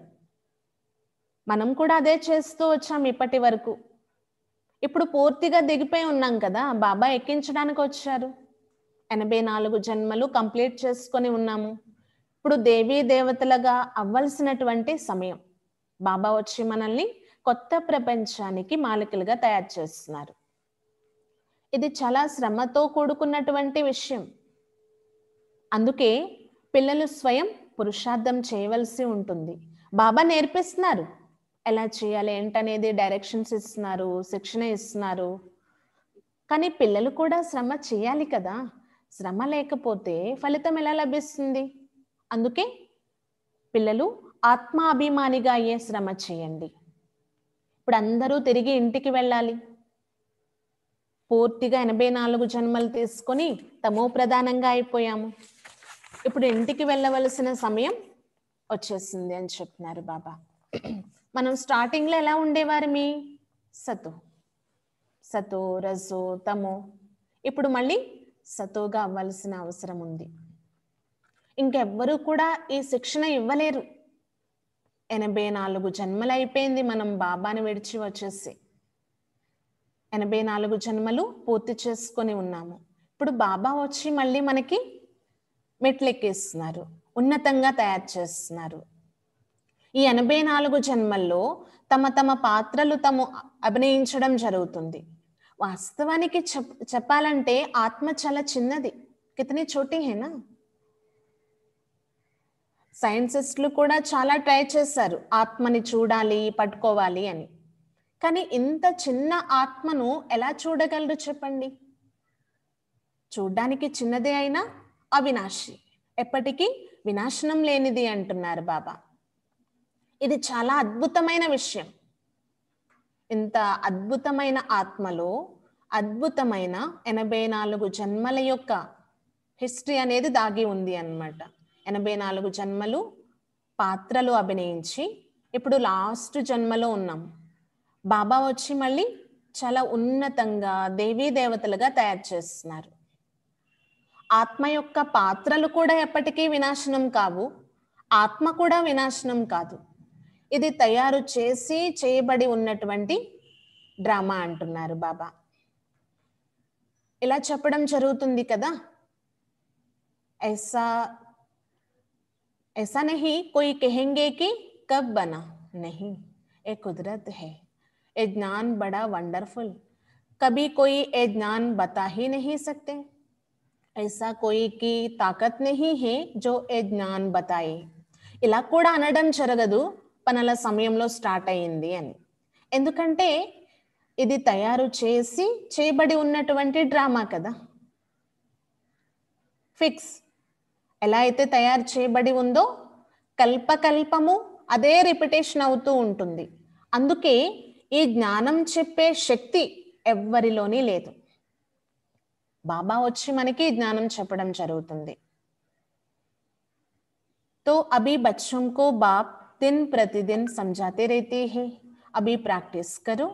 మనం కూడా అదే చేస్తూ వచ్చాం ఇప్పటి వరకు ఇప్పుడు పూర్తిగా దిగిపోయి ఉన్నాం కదా బాబా ఎక్కించడానికి వచ్చారు ఎనభై నాలుగు జన్మలు కంప్లీట్ చేసుకొని ఉన్నాము ఇప్పుడు దేవీ దేవతలుగా అవ్వాల్సినటువంటి సమయం బాబా వచ్చి మనల్ని కొత్త ప్రపంచానికి మాలికలుగా తయారు చేస్తున్నారు ఇది చాలా శ్రమతో కూడుకున్నటువంటి విషయం అందుకే పిల్లలు స్వయం పురుషార్థం చేయవలసి ఉంటుంది బాబా నేర్పిస్తున్నారు ఎలా చేయాలి ఏంటనేది డైరెక్షన్స్ ఇస్తున్నారు శిక్షణ ఇస్తున్నారు కానీ పిల్లలు కూడా శ్రమ చేయాలి కదా శ్రమ లేకపోతే ఫలితం ఎలా లభిస్తుంది అందుకే పిల్లలు ఆత్మాభిమానిగా అయ్యే శ్రమ చేయండి ఇప్పుడు అందరూ తిరిగి ఇంటికి వెళ్ళాలి పూర్తిగా ఎనభై నాలుగు జన్మలు తీసుకొని తమో ప్రధానంగా అయిపోయాము ఇప్పుడు ఇంటికి వెళ్ళవలసిన సమయం వచ్చేసింది అని చెప్తున్నారు బాబా మనం స్టార్టింగ్లో ఎలా ఉండేవారు మీ సతు సతు రజో తమో ఇప్పుడు మళ్ళీ సతుగా అవ్వాల్సిన అవసరం ఉంది ఇంకెవ్వరూ కూడా ఈ శిక్షణ ఇవ్వలేరు ఎనభై నాలుగు జన్మలైపోయింది మనం బాబాని విడిచి వచ్చేసి ఎనభై నాలుగు జన్మలు పూర్తి చేసుకొని ఉన్నాము ఇప్పుడు బాబా వచ్చి మళ్ళీ మనకి మెట్లెక్కేస్తున్నారు ఉన్నతంగా తయారు చేస్తున్నారు ఈ ఎనభై నాలుగు జన్మల్లో తమ తమ పాత్రలు తాము అభినయించడం జరుగుతుంది వాస్తవానికి చెప్ చెప్పాలంటే ఆత్మ చాలా చిన్నది కితనే చోటి హేనా సైన్సిస్టులు కూడా చాలా ట్రై చేశారు ఆత్మని చూడాలి పట్టుకోవాలి అని కానీ ఇంత చిన్న ఆత్మను ఎలా చూడగలరు చెప్పండి చూడ్డానికి చిన్నదే అయినా అవినాశి ఎప్పటికీ వినాశనం లేనిది అంటున్నారు బాబా ఇది చాలా అద్భుతమైన విషయం ఇంత అద్భుతమైన ఆత్మలో అద్భుతమైన ఎనభై నాలుగు జన్మల యొక్క హిస్టరీ అనేది దాగి ఉంది అనమాట ఎనభై నాలుగు జన్మలు పాత్రలు అభినయించి ఇప్పుడు లాస్ట్ జన్మలో ఉన్నాం బాబా వచ్చి మళ్ళీ చాలా ఉన్నతంగా దేవీ దేవతలుగా తయారు చేస్తున్నారు ఆత్మ యొక్క పాత్రలు కూడా ఎప్పటికీ వినాశనం కావు ఆత్మ కూడా వినాశనం కాదు ఇది తయారు చేసి చేయబడి ఉన్నటువంటి డ్రామా అంటున్నారు బాబా ఇలా చెప్పడం జరుగుతుంది కదా ఎసా ఎసా నహి कोई కెహెంగేకి కబ్ బనా बना ఏ కుదరత్ హే ए ज्ञान बड़ा वंडरफुल कभी कोई ए ज्ञान बता ही नहीं सकते ऐसा कोई की ताकत नहीं है जो ఏ జ్ఞాన్ బతాయి ఇలా కూడా అనడం జరగదు పనుల సమయంలో స్టార్ట్ అయింది అని ఎందుకంటే ఇది తయారు చేసి చేయబడి ఉన్నటువంటి డ్రామా కదా ఫిక్స్ ఎలా అయితే తయారు చేయబడి ఉందో కల్పకల్పము అదే రిపిటేషన్ అవుతూ ఉంటుంది అందుకే ज्ञान चपे शक्ति एवरी बाबा वी मन की ज्ञान चपड़ जरूर तो अभी बच्चों को बाप दिन प्रतिदिन समझाते रहते हैं अभी प्रैक्टिस करो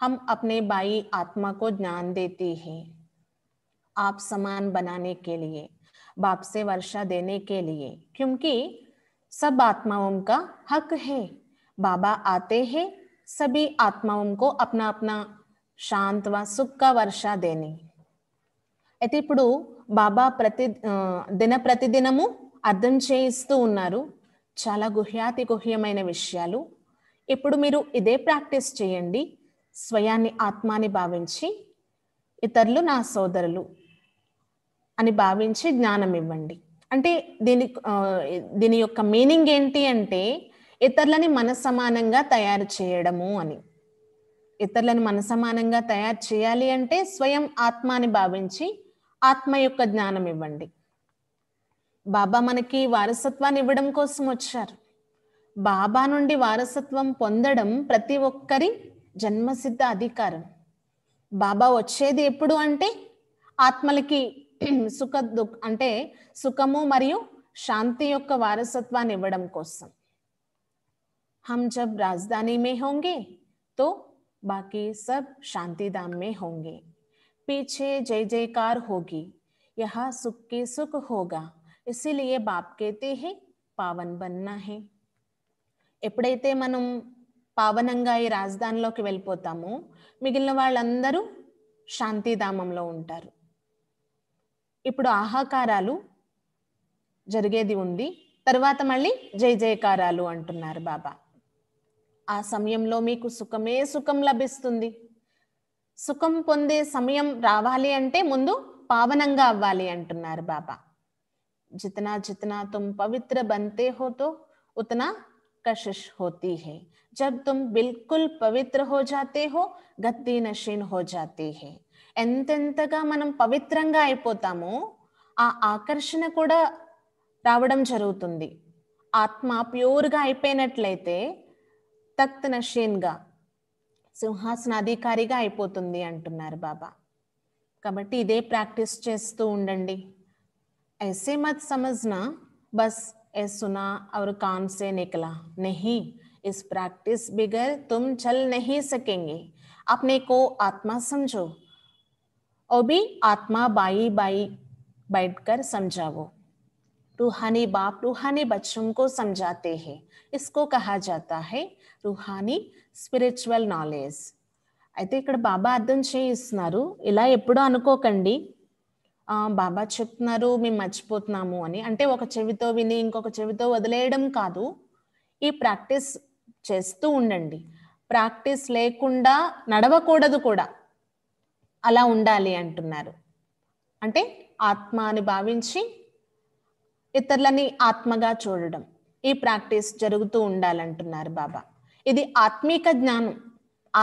हम अपने बाई आत्मा को ज्ञान देते हैं आप समान बनाने के लिए बाप से वर्षा देने के लिए क्योंकि सब आत्माओं का हक है बाबा आते हैं सभी ఆత్మావం को अपना अपना శాంత వ సుఖ వర్ష దేని అయితే ఇప్పుడు బాబా ప్రతి దిన ప్రతిదినము అర్థం చేయిస్తూ ఉన్నారు చాలా గుహ్యాతి గుహ్యమైన విషయాలు ఇప్పుడు మీరు ఇదే ప్రాక్టీస్ చేయండి స్వయాన్ని ఆత్మాని భావించి ఇతరులు నా సోదరులు అని భావించి జ్ఞానం ఇవ్వండి అంటే దీని దీని యొక్క మీనింగ్ ఏంటి అంటే ఇతరులని మనసమానంగా తయారు చేయడము అని ఇతరులను మనసమానంగా తయారు చేయాలి అంటే స్వయం ఆత్మాని భావించి ఆత్మ యొక్క జ్ఞానం ఇవ్వండి బాబా మనకి వారసత్వాన్ని ఇవ్వడం కోసం వచ్చారు బాబా నుండి వారసత్వం పొందడం ప్రతి ఒక్కరి జన్మసిద్ధ అధికారం బాబా వచ్చేది ఎప్పుడు అంటే ఆత్మలకి సుఖ అంటే సుఖము మరియు శాంతి యొక్క వారసత్వాన్ని ఇవ్వడం కోసం हम जब राजधानी में होंगे तो बाकी सब शांतिधाम में होंगे पीछे जय जयकार होगी यह सुख के सुख होगा ఇసిలియే బాప్ కేతే హే పావన్ బన్నా హే ఎప్పుడైతే మనం పావనంగా ఈ రాజధానిలోకి వెళ్ళిపోతామో మిగిలిన వాళ్ళందరూ శాంతిధామంలో ఉంటారు ఇప్పుడు ఆహాకారాలు జరిగేది ఉంది తర్వాత మళ్ళీ జై జయకారాలు అంటున్నారు బాబా ఆ సమయంలో మీకు సుఖమే సుఖం లభిస్తుంది సుఖం పొందే సమయం రావాలి అంటే ముందు పావనంగా అవ్వాలి అంటున్నారు బాబా జితనా జితనా తుమ్ పవిత్ర బంతే హోతో ఉతనా కషిష్ హోతీ హే జబ్ తుమ్ బిల్కుల్ పవిత్ర హో జాతే హో గద్దీ నషీన్ హో జాతీ హే ఎంతెంతగా మనం పవిత్రంగా అయిపోతామో ఆ ఆకర్షణ కూడా రావడం జరుగుతుంది ఆత్మ ప్యూర్గా అయిపోయినట్లయితే తక్తన सिंहासनाधिकारी సింహాసనాధికారిగా అయిపోతుంది అంటున్నారు బాబా కాబట్టి ఇదే ऐसे मत समझना बस ए सुना और कान से निकला नहीं इस प्रैक्टिस बिगर तुम चल नहीं सकेंगे अपने को आत्मा समझो और भी आत्मा बाई बाई बैठकर समझाओ रूहानी बाप रूहानी बच्चों को समझाते हैं इसको कहा जाता है रूहानी స్పిరిచువల్ నాలెడ్జ్ అయితే ఇక్కడ బాబా అర్థం చేయిస్తున్నారు ఇలా ఎప్పుడూ అనుకోకండి బాబా చెప్తున్నారు మేము మర్చిపోతున్నాము అని అంటే ఒక చెవితో విని ఇంకొక చెవితో వదిలేయడం కాదు ఈ ప్రాక్టీస్ చేస్తూ ఉండండి ప్రాక్టీస్ లేకుండా నడవకూడదు కూడా అలా ఉండాలి అంటున్నారు అంటే ఆత్మ అని భావించి ఇతరులని ఆత్మగా చూడడం ఈ ప్రాక్టీస్ జరుగుతూ ఉండాలంటున్నారు బాబా ఇది ఆత్మీక జ్ఞానం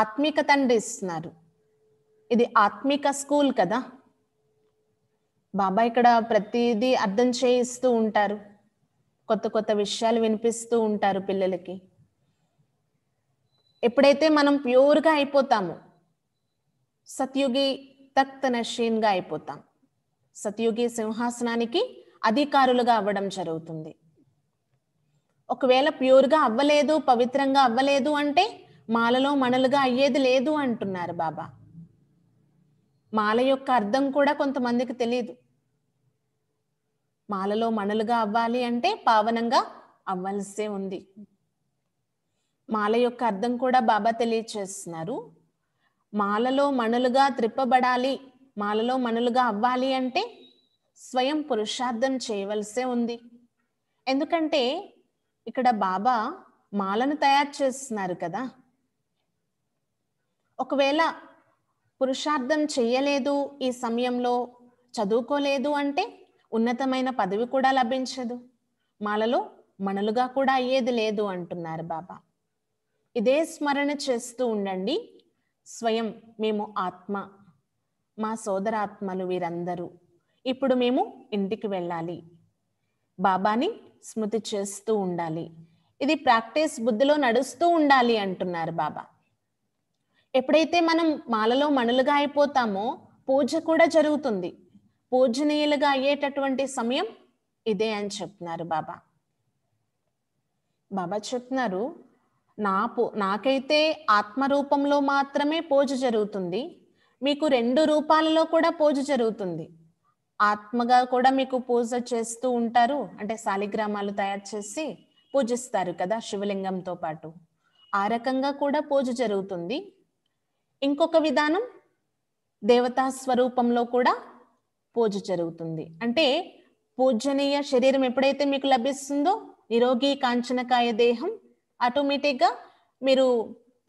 ఆత్మీక తండ్రి ఇస్తున్నారు ఇది ఆత్మీక స్కూల్ కదా బాబా ఇక్కడ ప్రతిదీ అర్థం చేయిస్తూ ఉంటారు కొత్త కొత్త విషయాలు వినిపిస్తూ ఉంటారు పిల్లలకి ఎప్పుడైతే మనం ప్యూర్గా అయిపోతామో సత్యుగి తక్త నషీన్గా అయిపోతాం సత్యుగి సింహాసనానికి అధికారులుగా అవ్వడం జరుగుతుంది ఒకవేళ ప్యూర్గా అవ్వలేదు పవిత్రంగా అవ్వలేదు అంటే మాలలో మనలుగా అయ్యేది లేదు అంటున్నారు బాబా మాల యొక్క అర్థం కూడా కొంతమందికి తెలియదు మాలలో మనలుగా అవ్వాలి అంటే పావనంగా అవ్వాల్సే ఉంది మాల యొక్క అర్థం కూడా బాబా తెలియచేస్తున్నారు మాలలో మనలుగా త్రిప్పబడాలి మాలలో మనలుగా అవ్వాలి అంటే స్వయం పురుషార్థం చేయవలసే ఉంది ఎందుకంటే ఇక్కడ బాబా మాలను తయారు చేస్తున్నారు కదా ఒకవేళ పురుషార్థం చేయలేదు ఈ సమయంలో చదువుకోలేదు అంటే ఉన్నతమైన పదవి కూడా లభించదు మాలలో మనలుగా కూడా అయ్యేది లేదు అంటున్నారు బాబా ఇదే స్మరణ చేస్తూ ఉండండి స్వయం మేము ఆత్మ మా సోదరాత్మలు వీరందరూ ఇప్పుడు మేము ఇంటికి వెళ్ళాలి బాబాని స్మృతి చేస్తూ ఉండాలి ఇది ప్రాక్టీస్ బుద్ధిలో నడుస్తూ ఉండాలి అంటున్నారు బాబా ఎప్పుడైతే మనం మాలలో మణులుగా అయిపోతామో పూజ కూడా జరుగుతుంది పూజనీయులుగా అయ్యేటటువంటి సమయం ఇదే అని చెప్తున్నారు బాబా బాబా చెప్తున్నారు నా పూ నాకైతే ఆత్మరూపంలో మాత్రమే పూజ జరుగుతుంది మీకు రెండు రూపాలలో కూడా పూజ జరుగుతుంది ఆత్మగా కూడా మీకు పూజ చేస్తూ ఉంటారు అంటే శాలిగ్రామాలు తయారు చేసి పూజిస్తారు కదా శివలింగంతో పాటు ఆ రకంగా కూడా పూజ జరుగుతుంది ఇంకొక విధానం దేవతా స్వరూపంలో కూడా పూజ జరుగుతుంది అంటే పూజనీయ శరీరం ఎప్పుడైతే మీకు లభిస్తుందో నిరోగి కాంచనకాయ దేహం ఆటోమేటిక్గా మీరు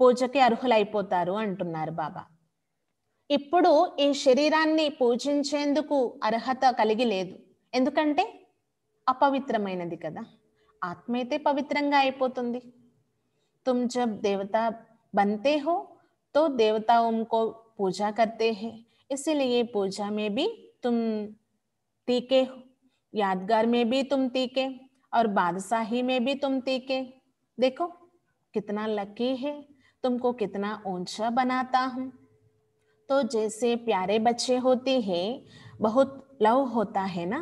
పూజకి అర్హులైపోతారు అంటున్నారు బాబా ఇప్పుడు शरीरा पूजे अर्हता कल एंटे లేదు कदा అపవిత్రమైనది కదా तुम जब देवता बनते हो तो देवताओं को पूजा करते हैं इसीलिए पूजा में भी तुम तीखे हो यादगार में भी तुम तीखे और बादशाही में भी तुम तीखे देखो कितना लकी है तुमको कितना ऊंचा बनाता हूँ तो जैसे प्यारे बच्चे होते हैं बहुत लव होता है ना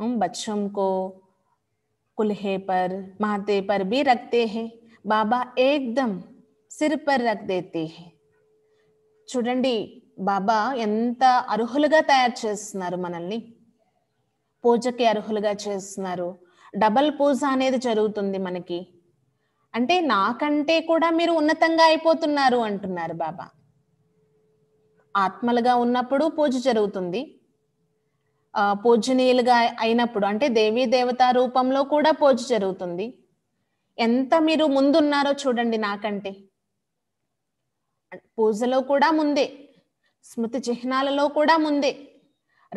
हम बच्चों को कुलहे पर माथे पर भी रखते हैं बाबा एकदम सिर पर रख देते हैं चुंडडी बाबा ఎంత అరుహులగా తయారు చేస్తున్నారు మనల్ని పూజకి అరుహులగా చేస్తున్నారు డబుల్ పూజ అనేది జరుగుతుంది మనకి అంటే నాకంటే కూడా మీరు ఉన్నతంగా అయిపోతున్నారు అంటార బాబా ఆత్మలుగా ఉన్నప్పుడు పూజ జరుగుతుంది పూజనీయులుగా అయినప్పుడు అంటే దేవీ దేవతా రూపంలో కూడా పూజ జరుగుతుంది ఎంత మీరు ముందున్నారో చూడండి నాకంటే పూజలో కూడా ముందే స్మృతి చిహ్నాలలో కూడా ముందే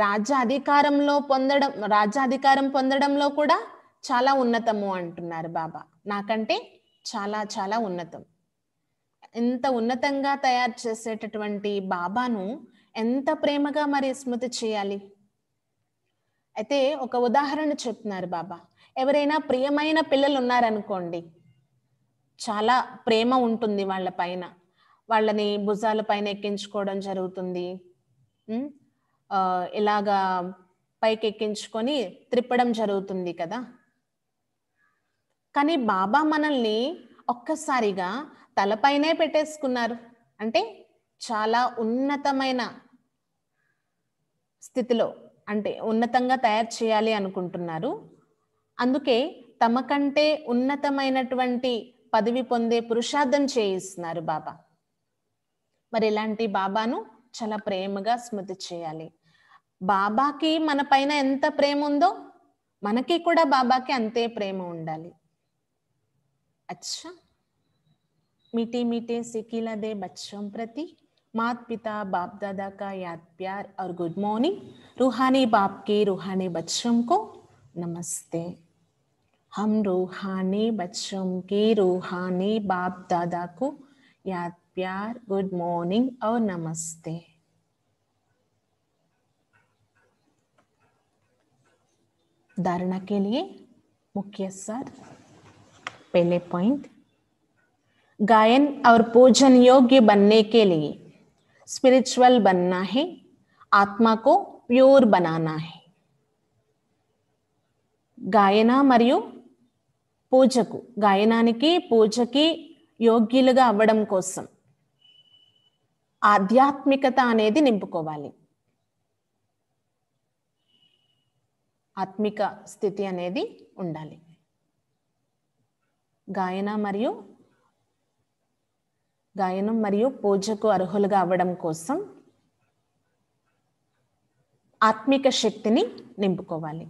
రాజ్యాధికారంలో పొందడం రాజ్యాధికారం పొందడంలో కూడా చాలా ఉన్నతము అంటున్నారు బాబా నాకంటే చాలా చాలా ఉన్నతం ఇంత ఉన్నతంగా తయారు చేసేటటువంటి బాబాను ఎంత ప్రేమగా మరి స్మృతి చేయాలి అయితే ఒక ఉదాహరణ చెప్తున్నారు బాబా ఎవరైనా ప్రియమైన పిల్లలు ఉన్నారనుకోండి చాలా ప్రేమ ఉంటుంది వాళ్ళ పైన వాళ్ళని భుజాల పైన ఎక్కించుకోవడం జరుగుతుంది ఇలాగా పైకి ఎక్కించుకొని త్రిప్పడం జరుగుతుంది కదా కానీ బాబా మనల్ని ఒక్కసారిగా తలపైనే పెట్టేసుకున్నారు అంటే చాలా ఉన్నతమైన స్థితిలో అంటే ఉన్నతంగా తయారు చేయాలి అనుకుంటున్నారు అందుకే తమ కంటే ఉన్నతమైనటువంటి పదవి పొందే పురుషార్థం చేయిస్తున్నారు బాబా మరి ఇలాంటి బాబాను చాలా ప్రేమగా స్మృతి చేయాలి బాబాకి మన పైన ఎంత ప్రేమ ఉందో మనకి కూడా బాబాకి అంతే ప్రేమ ఉండాలి అచ్చా मीठे मीठे किला दे बच्चों प्रति मात पिता बाप दादा का याद प्यार और गुड मॉर्निंग रूहानी बाप के रूहानी बच्चों को नमस्ते हम रूहानी बच्चों के रूहानी बाप दादा को याद प्यार गुड मॉर्निंग और नमस्ते धारणा के लिए मुख्य सर पहले पॉइंट गायन और पूजन योग्य बनने के लिए स्पिरिचुअल बनना है आत्मा को प्योर बनाना है गायना मरियु पूजक गायना की पूज की योग्य अव आध्यात्मिकता अने निवाली आत्मिक स्थिति अने गायना मरी గాయనం మరియు పూజకు అర్హులుగా అవ్వడం కోసం ఆత్మిక శక్తిని నింపుకోవాలి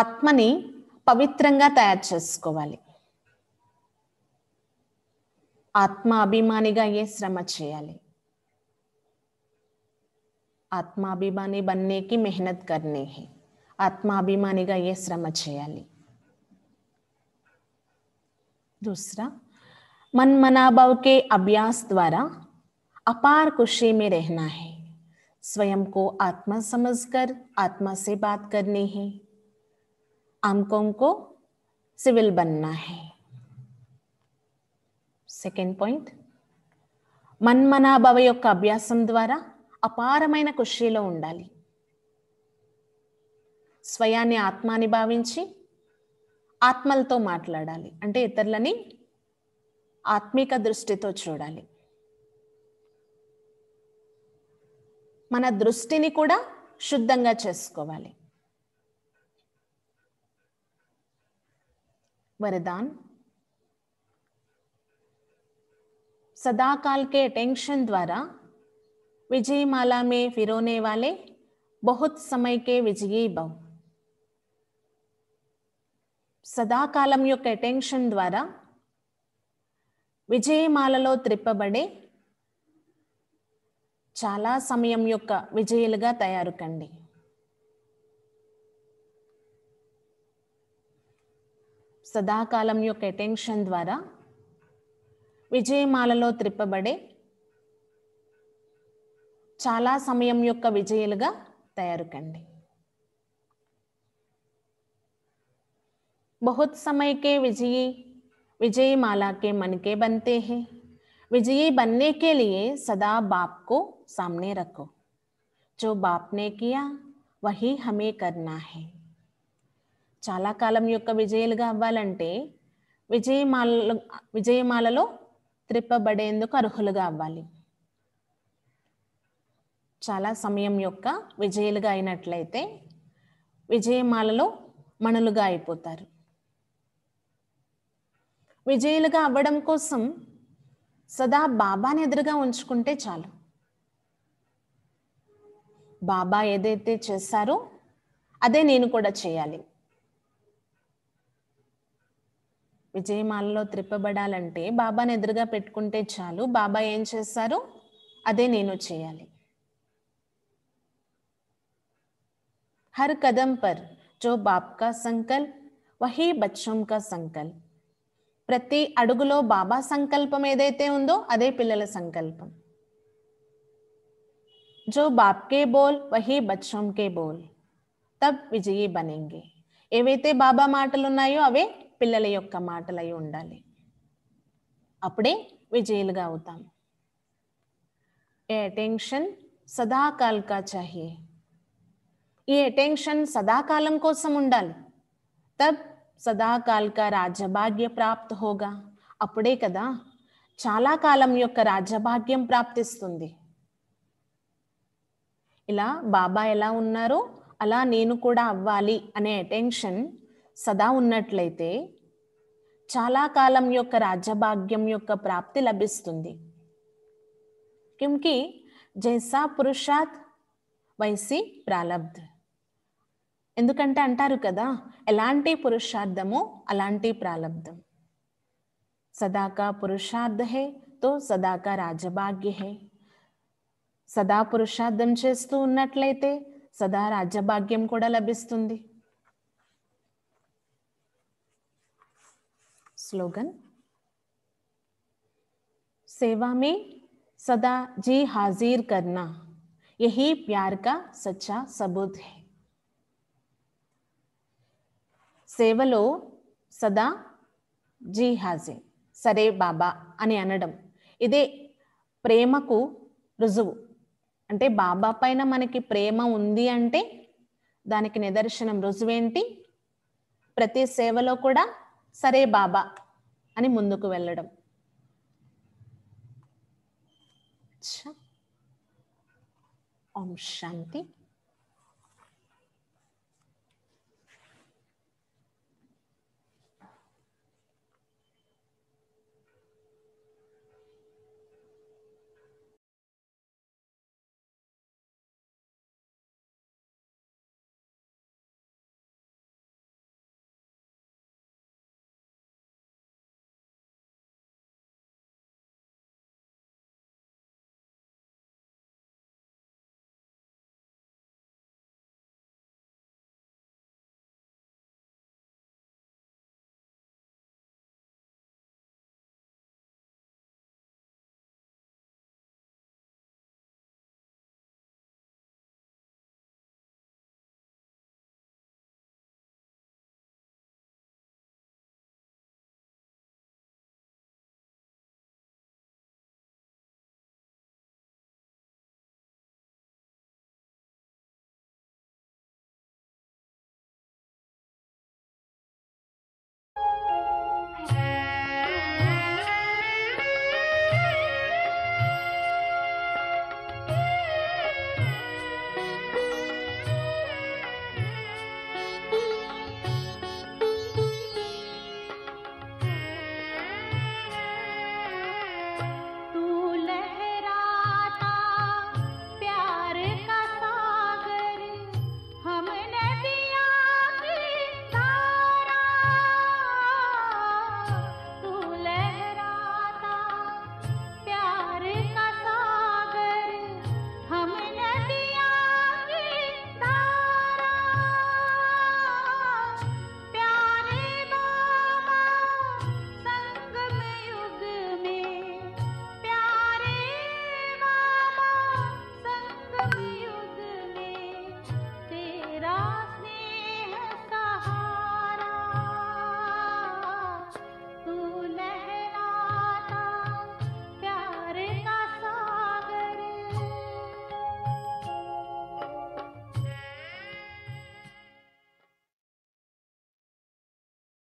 ఆత్మని పవిత్రంగా తయారు చేసుకోవాలి ఆత్మ అభిమానిగా అయ్యే శ్రమ చేయాలి ఆత్మాభిమాని బన్నేకి మెహనత్ కర్నే ఆత్మాభిమానిగా అయ్యే శ్రమ చేయాలి దూసరా मन मनाभाव के अभ्यास द्वारा अपार खुशी में रहना है स्वयं को आत्मा समझकर आत्मा से बात करनी है अंकों को सिविल बनना है सेकेंड पॉइंट मन मनाभाव ओक अभ्यास द्वारा अपारम खुशी उ स्वयानी आत्मा भाव आत्मल तो माटी अंत इतरल ఆత్మిక దృష్టితో చూడాలి మన దృష్టిని కూడా శుద్ధంగా చేసుకోవాలి వరదాన్ సదాకాల్కే టెన్షన్ ద్వారా द्वारा विजयी ఫిరోనే వాలే బహుత్ సమయకే విజయీ समय సదాకాలం యొక్క టెన్షన్ ద్వారా విజయమాలలో త్రిప్పబడే చాలా సమయం యొక్క విజయలుగా తయారు కండి సదాకాలం యొక్క అటెన్షన్ ద్వారా విజయమాలలో త్రిప్పబడే చాలా సమయం యొక్క విజయలుగా తయారు కండి బహుత్ సమయకే విజయీ विजयी माला के मन के बनते हैं विजयी बनने के लिए सदा बाप को सामने रखो जो बाप ने किया వహి హమే కర్నా హే చాలా కాలం యొక్క విజయులుగా అవ్వాలంటే విజయమాల విజయమాలలో త్రిప్పబడేందుకు అర్హులుగా అవ్వాలి చాలా సమయం యొక్క విజయాలుగా అయినట్లయితే విజయమాలలో మణులుగా అయిపోతారు విజయులుగా అవ్వడం కోసం సదా బాబాని ఎదురుగా ఉంచుకుంటే చాలు బాబా ఏదైతే చేశారో అదే నేను కూడా చేయాలి విజయమాలలో త్రిప్పబడాలంటే బాబాని ఎదురుగా పెట్టుకుంటే చాలు బాబా ఏం చేశారో అదే నేను చేయాలి హర్ కదం పర్ జో బాప్ కా సంకల్ వహీ బచ్చం కా సంకల్ప్ ప్రతి అడుగులో బాబా సంకల్పం ఏదైతే ఉందో అదే పిల్లల సంకల్పం జో బాప్కే బోల్ వహీ బచ్చంకే బోల్ తబ్ విజయీ బనెంగే ఏవైతే బాబా మాటలు ఉన్నాయో అవే పిల్లల యొక్క మాటలై ఉండాలి అప్పుడే విజయులుగా అవుతాం ఏ అటెన్షన్ సదాకాల్కా చాహియే ఈ అటెన్షన్ సదాకాలం కోసం ఉండాలి తబ్ సదాకాల్ కా ప్రాప్త హోగా అప్పుడే కదా చాలా కాలం యొక్క రాజభాగ్యం ప్రాప్తిస్తుంది ఇలా బాబా ఎలా ఉన్నారో అలా నేను కూడా అవ్వాలి అనే అటెన్షన్ సదా ఉన్నట్లయితే చాలా కాలం యొక్క రాజభాగ్యం యొక్క ప్రాప్తి లభిస్తుంది క్యూకి జైసా పురుషాత్ వైసి ప్రాలబ్ధ్ ఎందుకంటే అంటారు కదా ఎలాంటి పురషార్దము అలాంటి ప్రాలబ్దం సదాకా పురషార్ధహే తో సదాకా రాజభాగ్యహే సదా పురషార్దం చేస్తు ఉన్నట్లైతే సదా రాజభాగ్యం కూడా లభిస్తుంది స్లోగన్ సేవామే సదా జీ హాజिर करना यही प्यार का सच्चा सबूत है సేవలో సదా జీ హాజీ సరే బాబా అని అనడం ఇదే ప్రేమకు రుజువు అంటే బాబా పైన మనకి ప్రేమ ఉంది అంటే దానికి నిదర్శనం రుజువేంటి ప్రతి సేవలో కూడా సరే బాబా అని ముందుకు వెళ్ళడం ఓం శాంతి